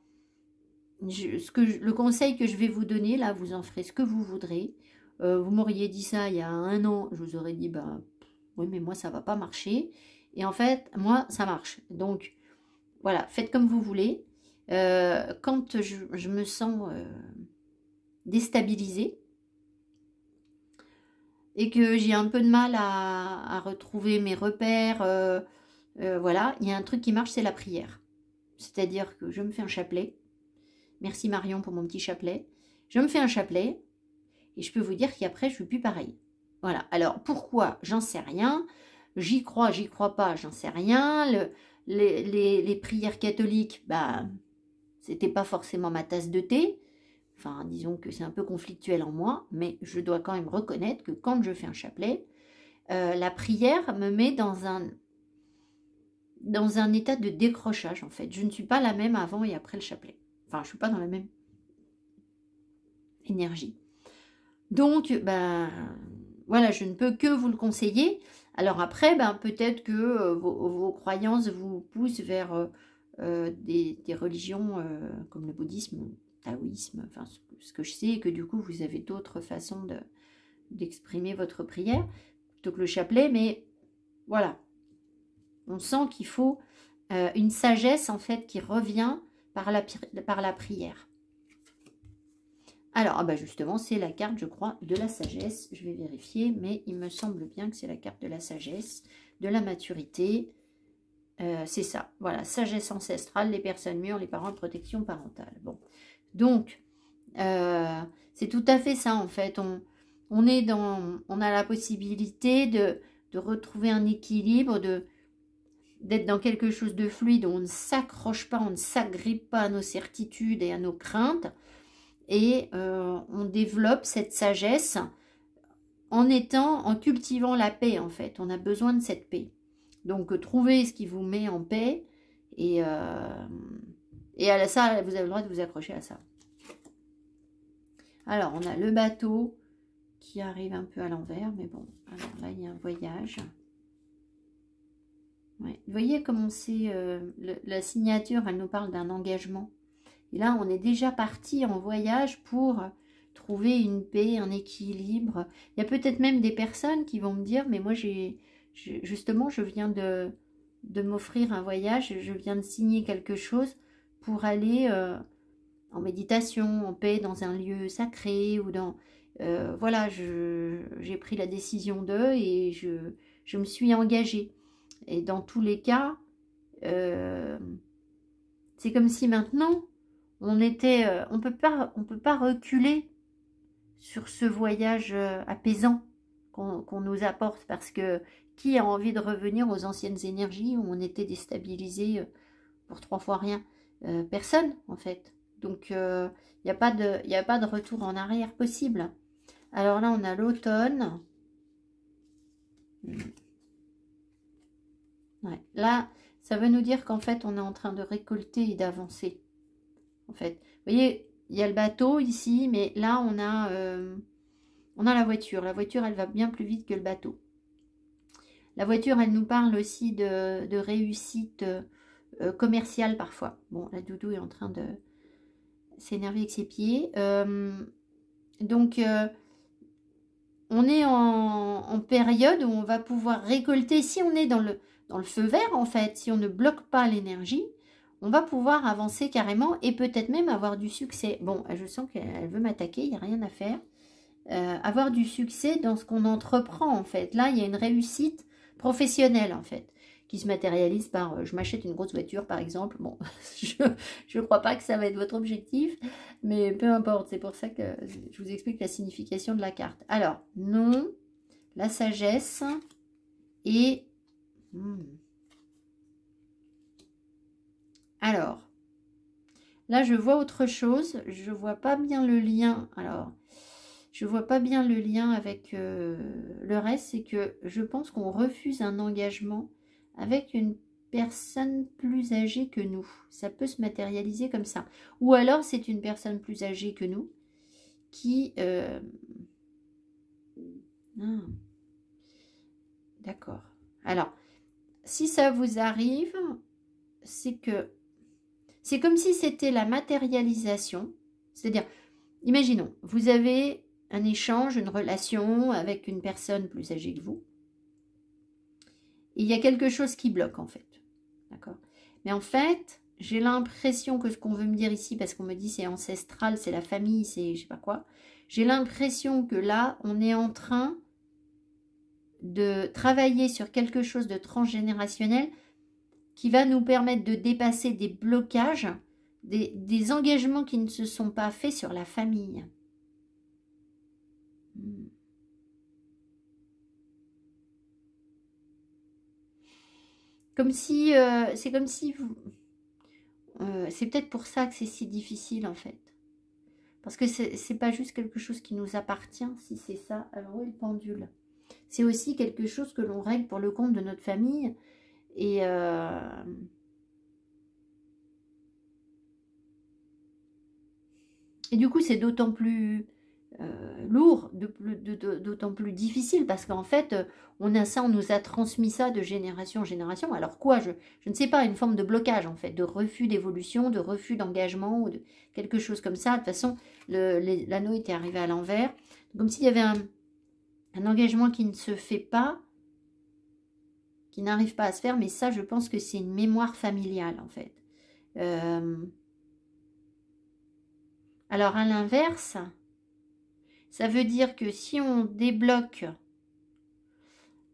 ce que le conseil que je vais vous donner, là, vous en ferez ce que vous voudrez. Euh, vous m'auriez dit ça il y a un an, je vous aurais dit, ben, oui, mais moi, ça va pas marcher. Et en fait, moi, ça marche. Donc, voilà, faites comme vous voulez. Euh, quand je, me sens euh, déstabilisée et que j'ai un peu de mal à, retrouver mes repères, voilà, il y a un truc qui marche, c'est la prière. C'est-à-dire que je me fais un chapelet. Merci Marion pour mon petit chapelet. Je me fais un chapelet et je peux vous dire qu'après, je suis plus pareil. Voilà. Alors, pourquoi J'en sais rien. J'y crois, j'y crois pas, j'en sais rien. Le, les, prières catholiques, bah, c'était pas forcément ma tasse de thé. Enfin, disons que c'est un peu conflictuel en moi, mais je dois quand même reconnaître que quand je fais un chapelet, euh, la prière me met dans un, dans un état de décrochage, en fait. Je ne suis pas la même avant et après le chapelet. Enfin, je ne suis pas dans la même énergie. Donc, ben, voilà, je ne peux que vous le conseiller. Alors après, ben, peut-être que euh, vos, croyances vous poussent vers euh, euh, des, religions comme le bouddhisme, le taoïsme, enfin ce, que je sais, que du coup, vous avez d'autres façons d'exprimer votre prière, plutôt que le chapelet, mais voilà. On sent qu'il faut une sagesse, en fait, qui revient par la prière. Alors, ah bah, justement, c'est la carte, je crois, de la sagesse. Je vais vérifier, mais il me semble bien que c'est la carte de la sagesse, de la maturité. Euh, c'est ça, voilà, sagesse ancestrale, les personnes mûres, les parents, protection parentale. Bon, donc, euh, c'est tout à fait ça, en fait. On, est dans, on a la possibilité de, de retrouver un équilibre, d'être dans quelque chose de fluide, où on ne s'accroche pas, on ne s'agrippe pas à nos certitudes et à nos craintes, et euh, on développe cette sagesse en étant, en cultivant la paix en fait. On a besoin de cette paix. Donc euh, trouvez ce qui vous met en paix et, euh, et à ça, vous avez le droit de vous accrocher à ça. Alors, on a le bateau qui arrive un peu à l'envers, mais bon, là, il y a un voyage. Vous voyez comment c'est, la signature, elle nous parle d'un engagement. Et là, on est déjà parti en voyage pour trouver une paix, un équilibre. Il y a peut-être même des personnes qui vont me dire, mais moi, j'ai justement, je viens de, m'offrir un voyage, je viens de signer quelque chose pour aller euh, en méditation, en paix, dans un lieu sacré ou dans... Euh, voilà, j'ai pris la décision d'eux et je, me suis engagée. Et dans tous les cas, euh, c'est comme si maintenant, on était, euh, on peut pas, on peut pas reculer sur ce voyage euh, apaisant qu'on nous apporte parce que qui a envie de revenir aux anciennes énergies où on était déstabilisé euh, pour trois fois rien Personne en fait. Donc il n'y a, pas de, a pas de retour en arrière possible. Alors là on a l'automne. Hmm. Là ça veut nous dire qu'en fait on est en train de récolter et d'avancer en fait. Vous voyez, il y a le bateau ici, mais là, on a, euh, on a la voiture. La voiture, elle va bien plus vite que le bateau. La voiture, elle nous parle aussi de, réussite euh, commerciale parfois. Bon, la doudou est en train de s'énerver avec ses pieds. Euh, donc, on est en, en, période où on va pouvoir récolter, si on est dans le, dans le feu vert en fait, si on ne bloque pas l'énergie, on va pouvoir avancer carrément et peut-être même avoir du succès. Bon, je sens qu'elle veut m'attaquer, il n'y a rien à faire. Euh, avoir du succès dans ce qu'on entreprend en fait. Là, il y a une réussite professionnelle en fait qui se matérialise par euh, je m'achète une grosse voiture par exemple. Bon, *laughs* je ne crois pas que ça va être votre objectif, mais peu importe, c'est pour ça que je vous explique la signification de la carte. Alors, non, la sagesse et... Hmm, alors, là, je vois autre chose. Je vois pas bien le lien. Alors, je vois pas bien le lien avec euh, le reste. C'est que je pense qu'on refuse un engagement avec une personne plus âgée que nous. Ça peut se matérialiser comme ça. Ou alors, c'est une personne plus âgée que nous qui... Euh, ah, d'accord. Alors, si ça vous arrive, c'est que c'est comme si c'était la matérialisation. C'est-à-dire, imaginons, vous avez un échange, une relation avec une personne plus âgée que vous. il y a quelque chose qui bloque en fait. D'accord Mais en fait, j'ai l'impression que ce qu'on veut me dire ici, parce qu'on me dit c'est ancestral, c'est la famille, c'est je sais pas quoi, j'ai l'impression que là, on est en train de travailler sur quelque chose de transgénérationnel qui va nous permettre de dépasser des blocages, des, engagements qui ne se sont pas faits sur la famille. Comme si, euh, c'est comme si vous, euh, c'est peut-être pour ça que c'est si difficile en fait. Parce que c'est pas juste quelque chose qui nous appartient, si c'est ça. Alors où est le pendule C'est aussi quelque chose que l'on règle pour le compte de notre famille euh, et du coup, c'est d'autant plus euh, lourd, d'autant plus difficile, parce qu'en fait, on a ça, on nous a transmis ça de génération en génération. Alors quoi je, ne sais pas, une forme de blocage, en fait, de refus d'évolution, de refus d'engagement, ou de quelque chose comme ça. De toute façon, l'anneau était arrivé à l'envers. Comme s'il y avait un engagement qui ne se fait pas, qui n'arrivent pas à se faire, mais ça, je pense que c'est une mémoire familiale, en fait. Euh, alors, à l'inverse, ça veut dire que si on débloque,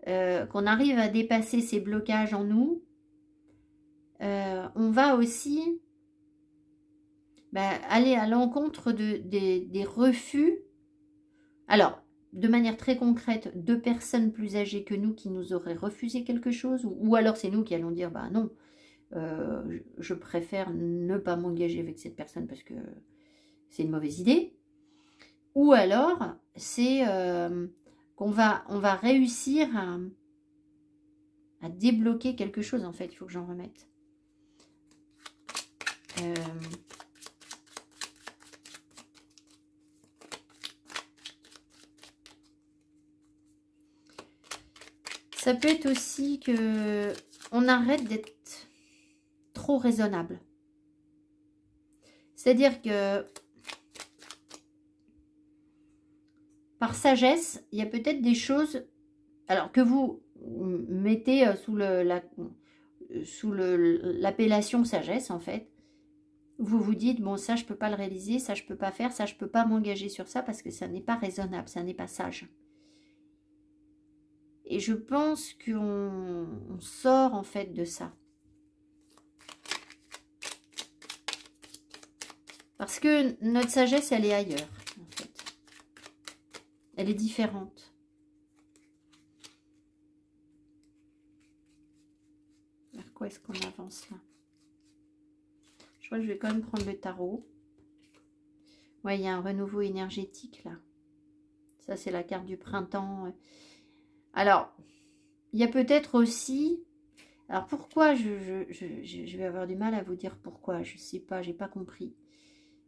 euh, qu'on arrive à dépasser ces blocages en nous, euh, on va aussi bah, aller à l'encontre de, des, des refus. Alors, de manière très concrète deux personnes plus âgées que nous qui nous auraient refusé quelque chose ou, alors c'est nous qui allons dire bah non euh, je préfère ne pas m'engager avec cette personne parce que c'est une mauvaise idée ou alors c'est euh, qu'on va on va réussir à, débloquer quelque chose en fait il faut que j'en remette euh, Ça peut être aussi que on arrête d'être trop raisonnable. C'est-à-dire que par sagesse, il y a peut-être des choses alors que vous mettez euh, sous le la, sous l'appellation sagesse en fait, vous vous dites bon ça je peux pas le réaliser, ça je peux pas faire, ça je peux pas m'engager sur ça parce que ça n'est pas raisonnable, ça n'est pas sage. Et je pense qu'on sort en fait de ça. Parce que notre sagesse, elle est ailleurs. En fait. Elle est différente. Vers quoi est-ce qu'on avance là Je crois que je vais quand même prendre le tarot. Oui, il y a un renouveau énergétique là. Ça, c'est la carte du printemps euh, alors, il y a peut-être aussi... Alors pourquoi je, vais avoir du mal à vous dire pourquoi, je ne sais pas, je n'ai pas compris.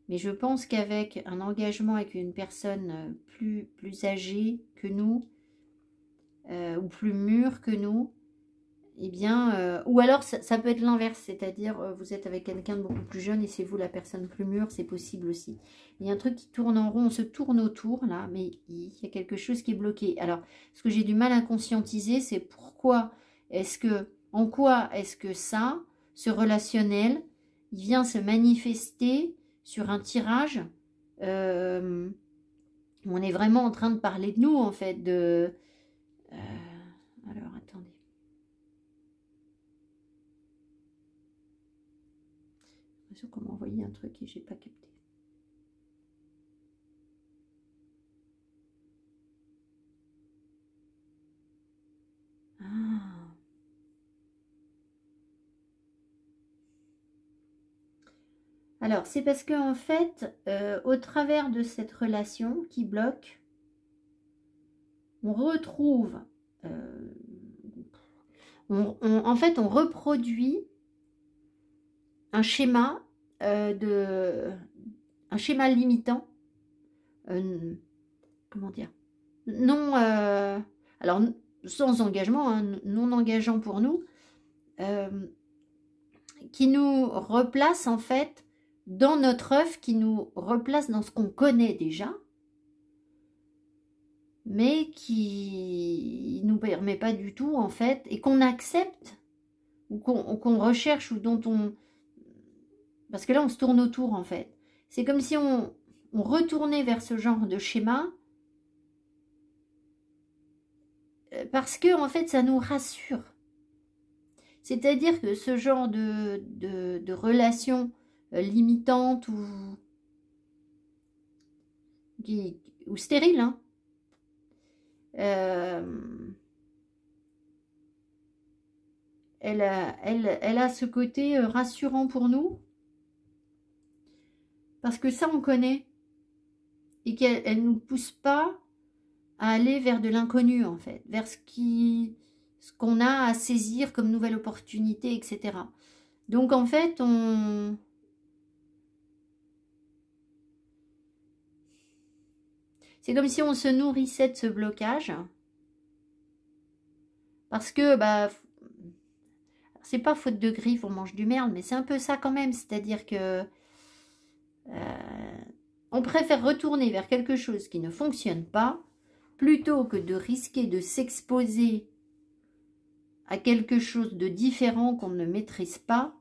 Mais je pense qu'avec un engagement avec une personne euh, plus, plus âgée que nous, euh, ou plus mûre que nous, eh bien, euh, ou alors ça, peut être l'inverse, c'est-à-dire euh, vous êtes avec quelqu'un de beaucoup plus jeune et c'est vous la personne plus mûre, c'est possible aussi. Il y a un truc qui tourne en rond, on se tourne autour là, mais il y a quelque chose qui est bloqué. Alors, ce que j'ai du mal à conscientiser, c'est pourquoi est-ce que, en quoi est-ce que ça, ce relationnel, il vient se manifester sur un tirage euh, On est vraiment en train de parler de nous en fait, de euh, qu'on un truc et j'ai pas capté. Ah. Alors, c'est parce que en fait, euh, au travers de cette relation qui bloque, on retrouve, euh, en fait, on reproduit un schéma euh, de, un schéma limitant, euh, comment dire, non, euh, alors sans engagement, hein, non engageant pour nous, qui nous replace en fait dans notre œuf qui nous replace dans ce qu'on connaît déjà, mais qui nous permet pas du tout en fait, et qu'on accepte, ou qu'on recherche, ou dont on, parce que là, on se tourne autour, en fait. C'est comme si on, retournait vers ce genre de schéma euh, parce que, en fait, ça nous rassure. C'est-à-dire que ce genre de, de, relation euh, limitante ou, ou stérile, hein, euh, elle a ce côté rassurant pour nous parce que ça, on connaît. Et qu'elle ne nous pousse pas à aller vers de l'inconnu, en fait. Vers ce qui ce qu'on a à saisir comme nouvelle opportunité, etc. Donc, en fait, on... C'est comme si on se nourrissait de ce blocage. Parce que, bah, c'est pas faute de griffes, on mange du merde, mais c'est un peu ça quand même. C'est-à-dire que euh, on préfère retourner vers quelque chose qui ne fonctionne pas plutôt que de risquer de s'exposer à quelque chose de différent qu'on ne maîtrise pas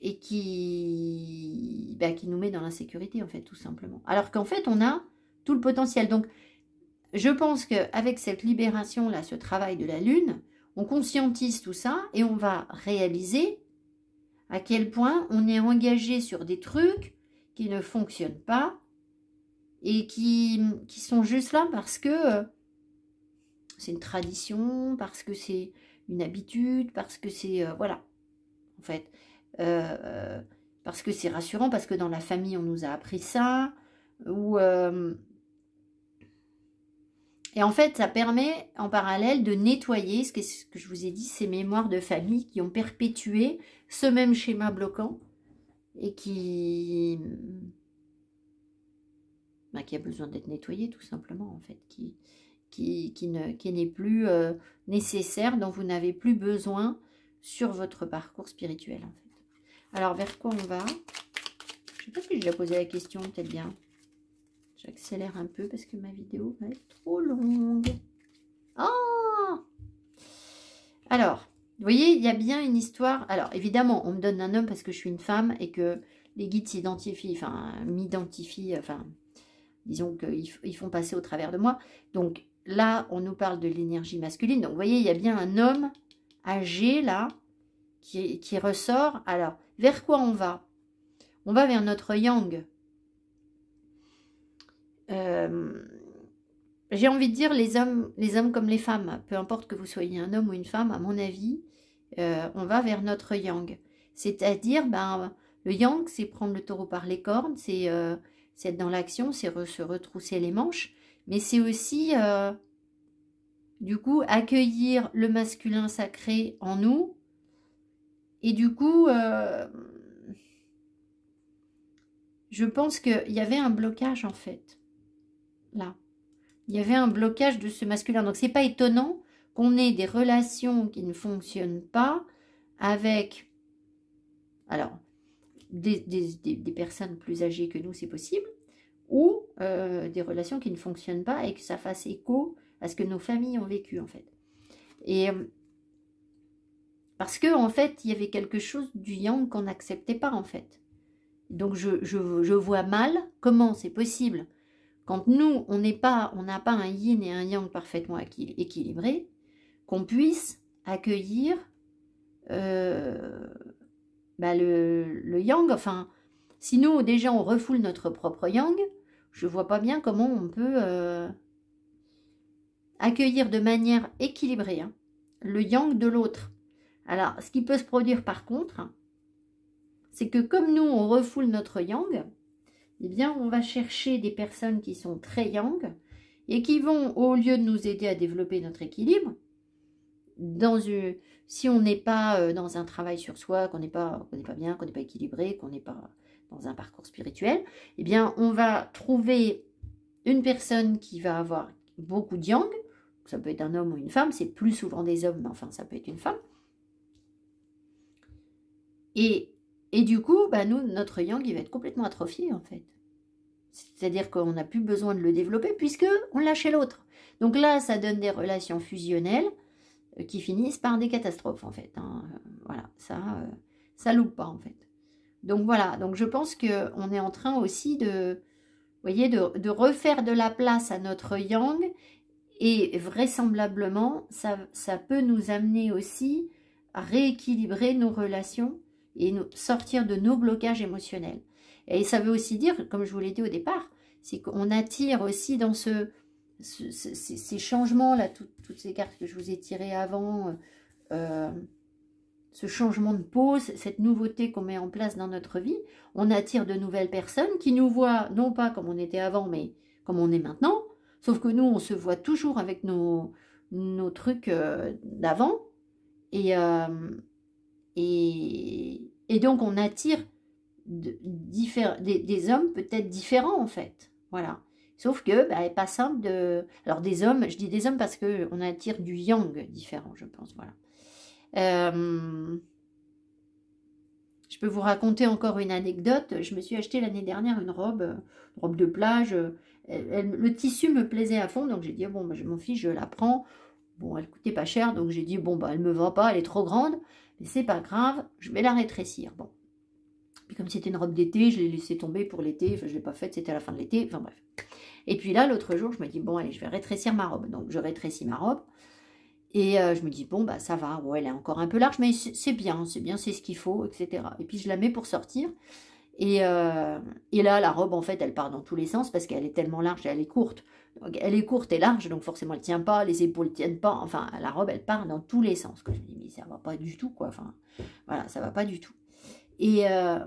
et qui, bah, qui nous met dans l'insécurité, en fait, tout simplement. Alors qu'en fait, on a tout le potentiel. Donc, je pense qu'avec cette libération-là, ce travail de la Lune, on conscientise tout ça et on va réaliser à quel point on est engagé sur des trucs qui ne fonctionnent pas et qui, sont juste là parce que euh, c'est une tradition, parce que c'est une habitude, parce que c'est... Euh, voilà, en fait. Euh, parce que c'est rassurant, parce que dans la famille, on nous a appris ça, ou et en fait, ça permet en parallèle de nettoyer, ce que, je vous ai dit, ces mémoires de famille qui ont perpétué ce même schéma bloquant et qui, bah, qui a besoin d'être nettoyé tout simplement en fait, qui, qui, qui n'est plus euh, nécessaire, dont vous n'avez plus besoin sur votre parcours spirituel en fait. Alors vers quoi on va Je ne sais pas si je déjà posé la question, peut-être bien. J'accélère un peu parce que ma vidéo va être trop longue. Oh Alors, vous voyez, il y a bien une histoire. Alors, évidemment, on me donne un homme parce que je suis une femme et que les guides s'identifient, enfin, m'identifient, enfin, disons qu'ils font passer au travers de moi. Donc, là, on nous parle de l'énergie masculine. Donc, vous voyez, il y a bien un homme âgé, là, qui, qui ressort. Alors, vers quoi on va On va vers notre yang, euh, j'ai envie de dire les hommes, les hommes comme les femmes, peu importe que vous soyez un homme ou une femme, à mon avis, euh, on va vers notre yang. C'est-à-dire, ben, le yang, c'est prendre le taureau par les cornes, c'est euh, être dans l'action, c'est se retrousser les manches, mais c'est aussi, du coup, accueillir le masculin sacré en nous, et du coup, je pense qu'il y avait un blocage en fait là. Il y avait un blocage de ce masculin. Donc, c'est pas étonnant qu'on ait des relations qui ne fonctionnent pas avec, alors, des, personnes plus âgées que nous, c'est possible, ou euh, des relations qui ne fonctionnent pas et que ça fasse écho à ce que nos familles ont vécu, en fait. Et euh, parce que, en fait, il y avait quelque chose du yang qu'on n'acceptait pas, en fait. Donc, je, je, je vois mal comment c'est possible quand nous, on n'est pas, on n'a pas un yin et un yang parfaitement équilibrés, qu'on puisse accueillir euh, bah le, yang. Enfin, si nous, déjà, on refoule notre propre yang, je vois pas bien comment on peut euh, accueillir de manière équilibrée hein, le yang de l'autre. Alors, ce qui peut se produire par contre, c'est que comme nous, on refoule notre yang, eh bien, on va chercher des personnes qui sont très yang et qui vont, au lieu de nous aider à développer notre équilibre, dans une, si on n'est pas euh, dans un travail sur soi, qu'on n'est pas, pas bien, qu'on n'est pas équilibré, qu'on n'est pas dans un parcours spirituel, eh bien, on va trouver une personne qui va avoir beaucoup de yang, ça peut être un homme ou une femme, c'est plus souvent des hommes, mais enfin, ça peut être une femme. Et, et du coup, bah, nous, notre yang, il va être complètement atrophié, en fait. C'est-à-dire qu'on n'a plus besoin de le développer puisque on l'a chez l'autre. Donc là, ça donne des relations fusionnelles euh, qui finissent par des catastrophes en fait. Hein. Voilà, ça, euh, ça loupe pas en fait. Donc voilà, donc je pense qu'on est en train aussi de, voyez, refaire de la place à notre yang et vraisemblablement, ça, ça peut nous amener aussi à rééquilibrer nos relations et sortir de nos blocages émotionnels. Et ça veut aussi dire, comme je vous l'ai dit au départ, c'est qu'on attire aussi dans ce, ces, changements-là, toutes ces cartes que je vous ai tirées avant, euh, euh, ce changement de pause, cette nouveauté qu'on met en place dans notre vie, on attire de nouvelles personnes qui nous voient, non pas comme on était avant, mais comme on est maintenant, sauf que nous, on se voit toujours avec nos, nos trucs euh, d'avant, et, et donc on attire de, des, hommes peut-être différents en fait. Voilà. Sauf que, bah, pas simple de... Alors des hommes, je dis des hommes parce qu'on attire du yang différent, je pense. Voilà. Euh, je peux vous raconter encore une anecdote. Je me suis acheté l'année dernière une robe, robe de plage. le tissu me plaisait à fond, donc j'ai dit, bon, bah, je m'en fiche, je la prends. Bon, elle coûtait pas cher, donc j'ai dit, bon, bah, elle me va pas, elle est trop grande. Mais c'est pas grave, je vais la rétrécir. Bon, comme c'était une robe d'été, je l'ai laissée tomber pour l'été, je ne l'ai pas faite, c'était à la fin de l'été, enfin bref. Et puis là, l'autre jour, je me dis, bon, allez, je vais rétrécir ma robe. Donc je rétrécis ma robe. Et euh, je me dis, bon, bah ça va, ouais, elle est encore un peu large, mais c'est bien, c'est bien, c'est ce qu'il faut, etc. Et puis je la mets pour sortir. Euh, et, là, la robe, en fait, elle part dans tous les sens parce qu'elle est tellement large et elle est courte. elle est courte et large, donc forcément, elle tient pas, les épaules tiennent pas. Enfin, la robe, elle part dans tous les sens. Je me dis, mais ça va pas du tout, quoi. Enfin, voilà, ça va pas du tout. Euh,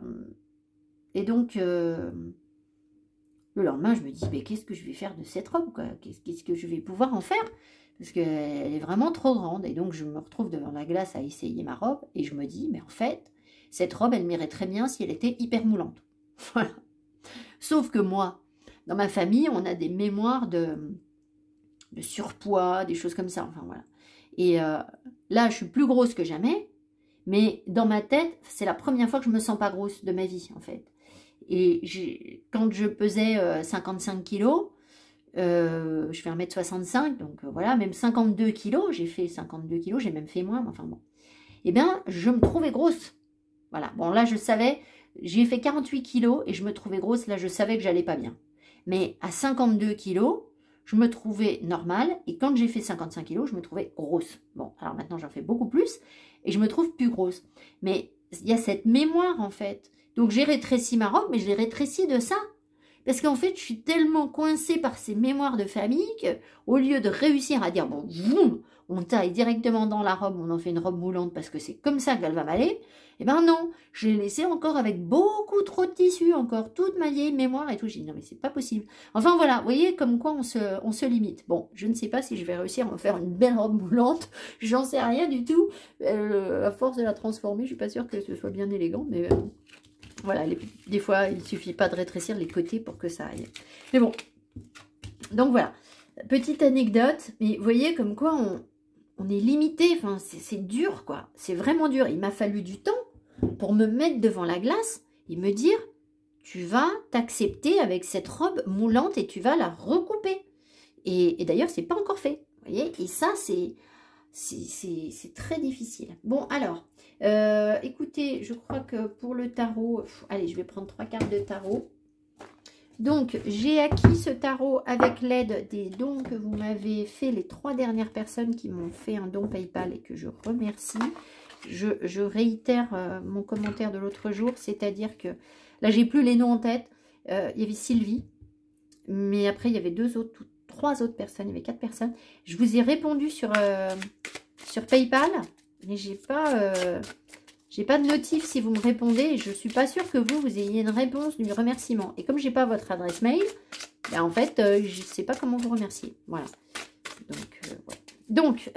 et, donc, euh, le lendemain, je me dis, mais qu'est-ce que je vais faire de cette robe Qu'est-ce que je vais pouvoir en faire Parce qu'elle est vraiment trop grande. Et donc, je me retrouve devant la glace à essayer ma robe. Et je me dis, mais en fait, cette robe, elle m'irait très bien si elle était hyper moulante. *laughs* Voilà. Sauf que moi, dans ma famille, on a des mémoires de, surpoids, des choses comme ça. Enfin, voilà. Et euh, là, je suis plus grosse que jamais. Mais dans ma tête, c'est la première fois que je me sens pas grosse de ma vie, en fait. Et quand je pesais 55 euh, kilos, euh, je fais 1m65, donc euh, voilà, même 52 kilos, j'ai fait 52 kilos, j'ai même fait moins, mais enfin bon. Eh bien, je me trouvais grosse. Voilà, bon là je savais, j'ai fait 48 kilos et je me trouvais grosse, là je savais que j'allais pas bien. Mais à 52 kilos, je me trouvais normale et quand j'ai fait 55 kilos, je me trouvais grosse. Bon, alors maintenant j'en fais beaucoup plus, et je me trouve plus grosse. Mais il y a cette mémoire en fait. Donc j'ai rétréci ma robe, mais je l'ai rétréci de ça. Parce qu'en fait, je suis tellement coincée par ces mémoires de famille qu'au lieu de réussir à dire, bon, on taille directement dans la robe, on en fait une robe moulante parce que c'est comme ça qu'elle va m'aller, eh ben non, je l'ai laissé encore avec beaucoup trop de tissu, encore toute ma vieille mémoire et tout. J'ai dit non mais c'est pas possible. Enfin voilà, vous voyez comme quoi on se, limite. Bon, je ne sais pas si je vais réussir à me faire une belle robe moulante, *laughs* j'en sais rien du tout. Euh, à force de la transformer, je suis pas sûre que ce soit bien élégant, mais euh, voilà, des fois il suffit pas de rétrécir les côtés pour que ça aille. Mais bon, donc voilà. Petite anecdote, mais vous voyez comme quoi on, on est limité, enfin, c'est dur quoi, c'est vraiment dur. Il m'a fallu du temps pour me mettre devant la glace et me dire tu vas t'accepter avec cette robe moulante et tu vas la recouper. Et, d'ailleurs, d'ailleurs, c'est pas encore fait. Voyez et ça, c'est très difficile. Bon, alors, euh, écoutez, je crois que pour le tarot, allez, je vais prendre trois cartes de tarot. Donc, j'ai acquis ce tarot avec l'aide des dons que vous m'avez fait les trois dernières personnes qui m'ont fait un don Paypal et que je remercie je, réitère euh, mon commentaire de l'autre jour, c'est-à-dire que là, j'ai plus les noms en tête. Euh, il y avait Sylvie, mais après, il y avait deux autres, trois autres personnes, il y avait quatre personnes. Je vous ai répondu sur, euh, sur Paypal, mais j'ai pas... pas de notif si vous me répondez. Je ne suis pas sûre que vous, vous ayez une réponse du remerciement. Et comme je n'ai pas votre adresse mail, ben, en fait, je ne sais pas comment vous remercier. Voilà. Donc, voilà. Donc,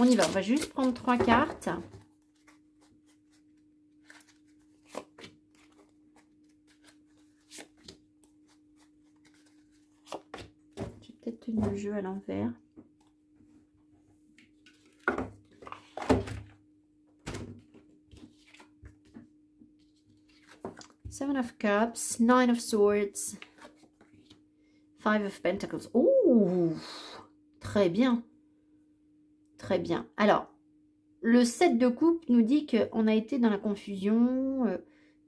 on y va, on va juste prendre trois cartes. J'ai peut-être tenu le jeu à l'envers. Seven of Cups, Nine of Swords, Five of Pentacles. Oh, très bien bien. Alors, le 7 de coupe nous dit qu'on a été dans la confusion, euh,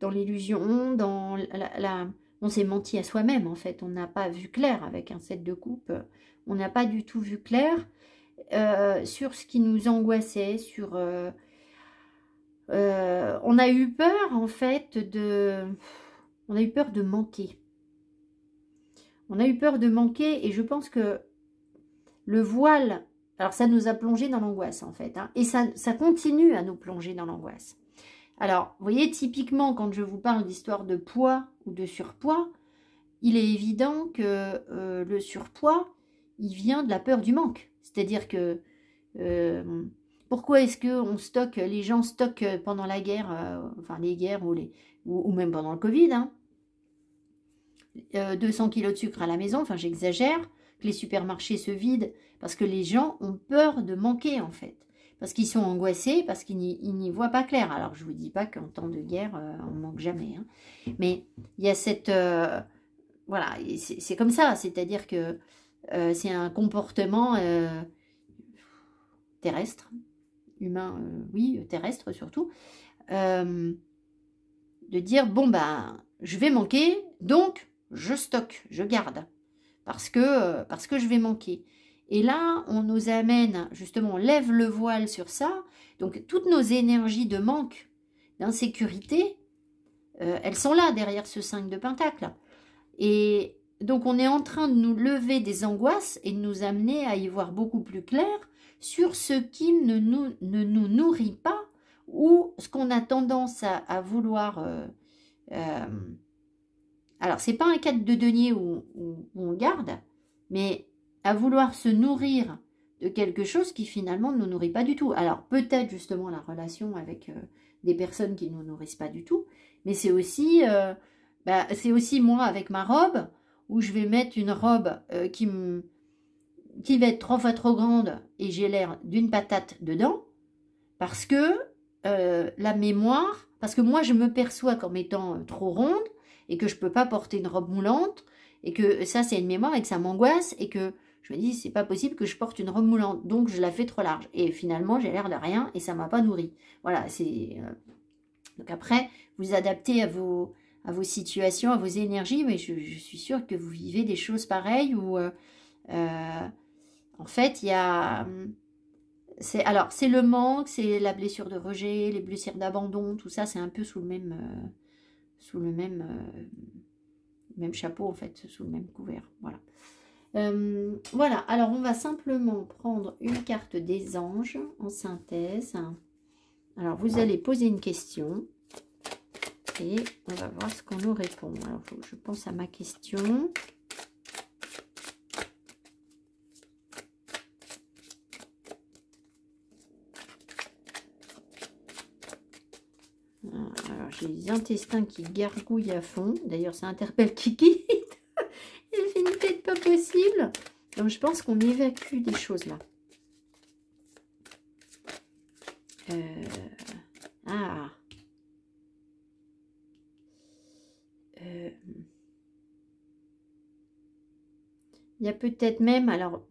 dans l'illusion, dans la, On s'est menti à soi-même, en fait. On n'a pas vu clair avec un 7 de coupe. On n'a pas du tout vu clair euh, sur ce qui nous angoissait, sur... Euh, on a eu peur, en fait, de... On a eu peur de manquer. On a eu peur de manquer et je pense que le voile alors ça nous a plongé dans l'angoisse en fait. Hein. et ça, continue à nous plonger dans l'angoisse. Alors, vous voyez, typiquement, quand je vous parle d'histoire de poids ou de surpoids, il est évident que euh, le surpoids, il vient de la peur du manque. C'est-à-dire que euh, pourquoi est-ce que on stocke, les gens stockent pendant la guerre, euh, enfin les guerres ou, les, ou, même pendant le Covid, 200 hein, kilos de sucre à la maison, enfin j'exagère, les supermarchés se vident, parce que les gens ont peur de manquer en fait, parce qu'ils sont angoissés, parce qu'ils n'y voient pas clair. Alors je ne vous dis pas qu'en temps de guerre, euh, on manque jamais, hein. mais il y a cette... Euh, voilà, c'est comme ça, c'est-à-dire que euh, c'est un comportement terrestre, humain, oui, terrestre surtout, de dire, bon, ben, je vais manquer, donc je stocke, je garde parce que, euh, parce que je vais manquer. Et là, on nous amène, justement, on lève le voile sur ça. Donc, toutes nos énergies de manque, d'insécurité, euh, elles sont là, derrière ce 5 de Pentacle. Et donc, on est en train de nous lever des angoisses et de nous amener à y voir beaucoup plus clair sur ce qui ne nous, ne nous nourrit pas ou ce qu'on a tendance à, vouloir... Euh, alors, c'est pas un cadre de denier où, on garde, mais à vouloir se nourrir de quelque chose qui finalement ne nous nourrit pas du tout. Alors, peut-être justement la relation avec euh, des personnes qui ne nous nourrissent pas du tout, mais c'est aussi, euh, bah, c'est aussi moi avec ma robe, où je vais mettre une robe euh, qui, qui va être trois fois trop grande et j'ai l'air d'une patate dedans, parce que la mémoire, parce que moi je me perçois comme étant trop ronde, et que je ne peux pas porter une robe moulante et que ça c'est une mémoire et que ça m'angoisse et que je me dis c'est pas possible que je porte une robe moulante donc je la fais trop large et finalement j'ai l'air de rien et ça ne m'a pas nourri. Voilà, c'est euh, donc après vous adaptez à vos à vos situations, à vos énergies, mais je, suis sûre que vous vivez des choses pareilles où euh, euh, en fait il y a hum, alors c'est le manque, c'est la blessure de rejet, les blessures d'abandon, tout ça c'est un peu sous le même sous le même, euh, même chapeau en fait, sous le même couvert. Voilà. Euh, voilà, alors on va simplement prendre une carte des anges en synthèse. Alors vous allez poser une question et on va voir ce qu'on nous répond. Alors je pense à ma question. Euh, alors, j'ai les intestins qui gargouillent à fond. D'ailleurs, ça interpelle Kiki. Il fait peut-être pas possible. Donc, je pense qu'on évacue des choses là. Euh, ah. Euh, il y a peut-être même, alors,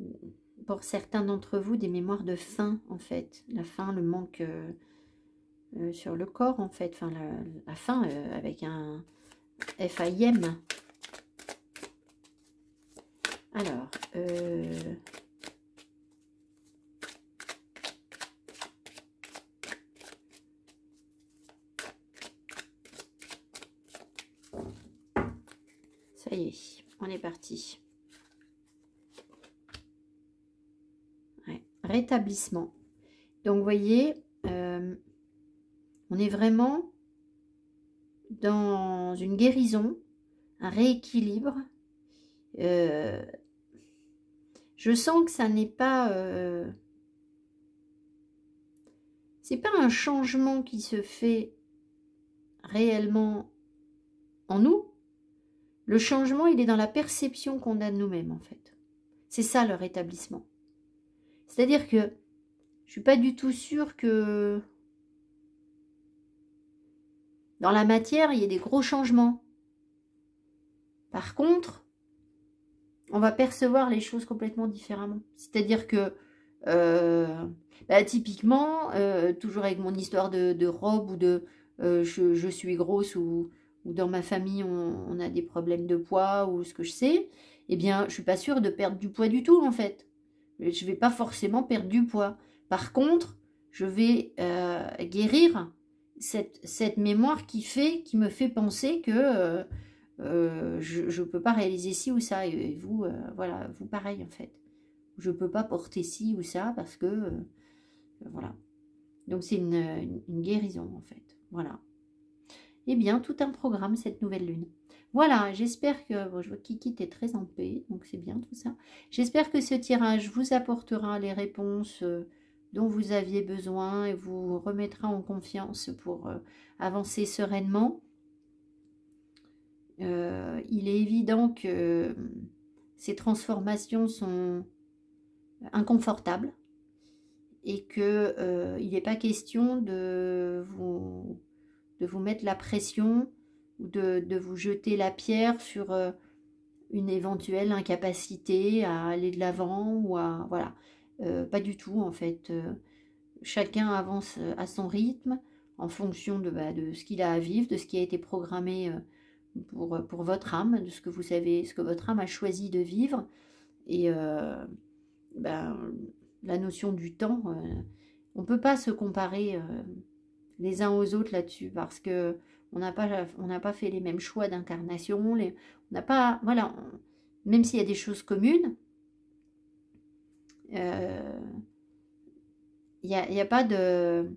pour certains d'entre vous, des mémoires de faim, en fait. La faim, le manque... Euh, sur le corps en fait, enfin la, fin euh, avec un FIM. Alors, euh, ça y est, on est parti. Rétablissement. Donc, vous voyez, on est vraiment dans une guérison, un rééquilibre. Euh, je sens que ça n'est pas... Euh, c'est pas un changement qui se fait réellement en nous. Le changement, il est dans la perception qu'on a de nous-mêmes, en fait. C'est ça le rétablissement. C'est-à-dire que je suis pas du tout sûre que dans la matière, il y a des gros changements. Par contre, on va percevoir les choses complètement différemment. C'est-à-dire que, euh, bah, typiquement, euh, toujours avec mon histoire de, robe ou de euh, je, suis grosse ou, dans ma famille on, a des problèmes de poids ou ce que je sais, eh bien, je suis pas sûre de perdre du poids du tout en fait. Je vais pas forcément perdre du poids. Par contre, je vais guérir cette, mémoire qui fait, qui me fait penser que euh, euh, je ne peux pas réaliser ci ou ça. Et, vous, euh, voilà, vous pareil en fait. Je ne peux pas porter ci ou ça parce que, voilà. Donc c'est une, guérison en fait, voilà. Eh bien, tout un programme cette nouvelle lune. Voilà, j'espère que, je vois Kiki était très en paix, donc c'est bien tout ça. J'espère que ce tirage vous apportera les réponses dont vous aviez besoin et vous remettra en confiance pour euh, avancer sereinement. Euh, il est évident que euh, ces transformations sont inconfortables et qu'il euh, n'est pas question de vous, de vous mettre la pression ou de, vous jeter la pierre sur une éventuelle incapacité à aller de l'avant ou à... Voilà. Euh, pas du tout, en fait. Euh. chacun avance euh, à son rythme, en fonction bah, de, ce qu'il a à vivre, de ce qui a été programmé pour, pour votre âme, de ce que vous savez, ce que votre âme a choisi de vivre. Et bah, la notion du temps, on ne peut pas se comparer les uns aux autres là-dessus, parce que on n'a pas, fait les mêmes choix d'incarnation, on n'a pas, voilà, même s'il y a des choses communes, il euh, n'y a, y a, pas de...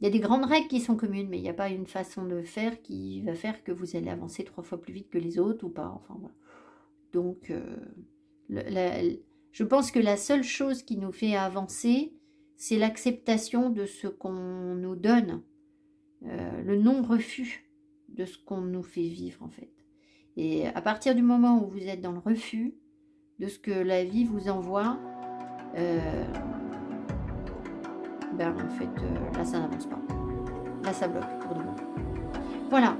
Il y a des grandes règles qui sont communes, mais il n'y a pas une façon de faire qui va faire que vous allez avancer trois fois plus vite que les autres ou pas. Enfin, Donc, euh, je pense que la seule chose qui nous fait avancer, c'est l'acceptation de ce qu'on nous donne, euh, le non-refus de ce qu'on nous fait vivre en fait. Et à partir du moment où vous êtes dans le refus de ce que la vie vous envoie, euh, ben en fait, euh, là, ça n'avance pas. Là, ça bloque pour bon. Voilà.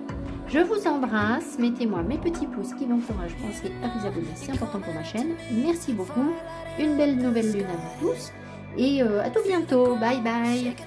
Je vous embrasse. Mettez-moi mes petits pouces qui m'encouragent. Pensez à vous abonner, c'est important pour ma chaîne. Merci beaucoup. Une belle nouvelle lune à vous tous. Et euh, à tout bientôt. Bye bye.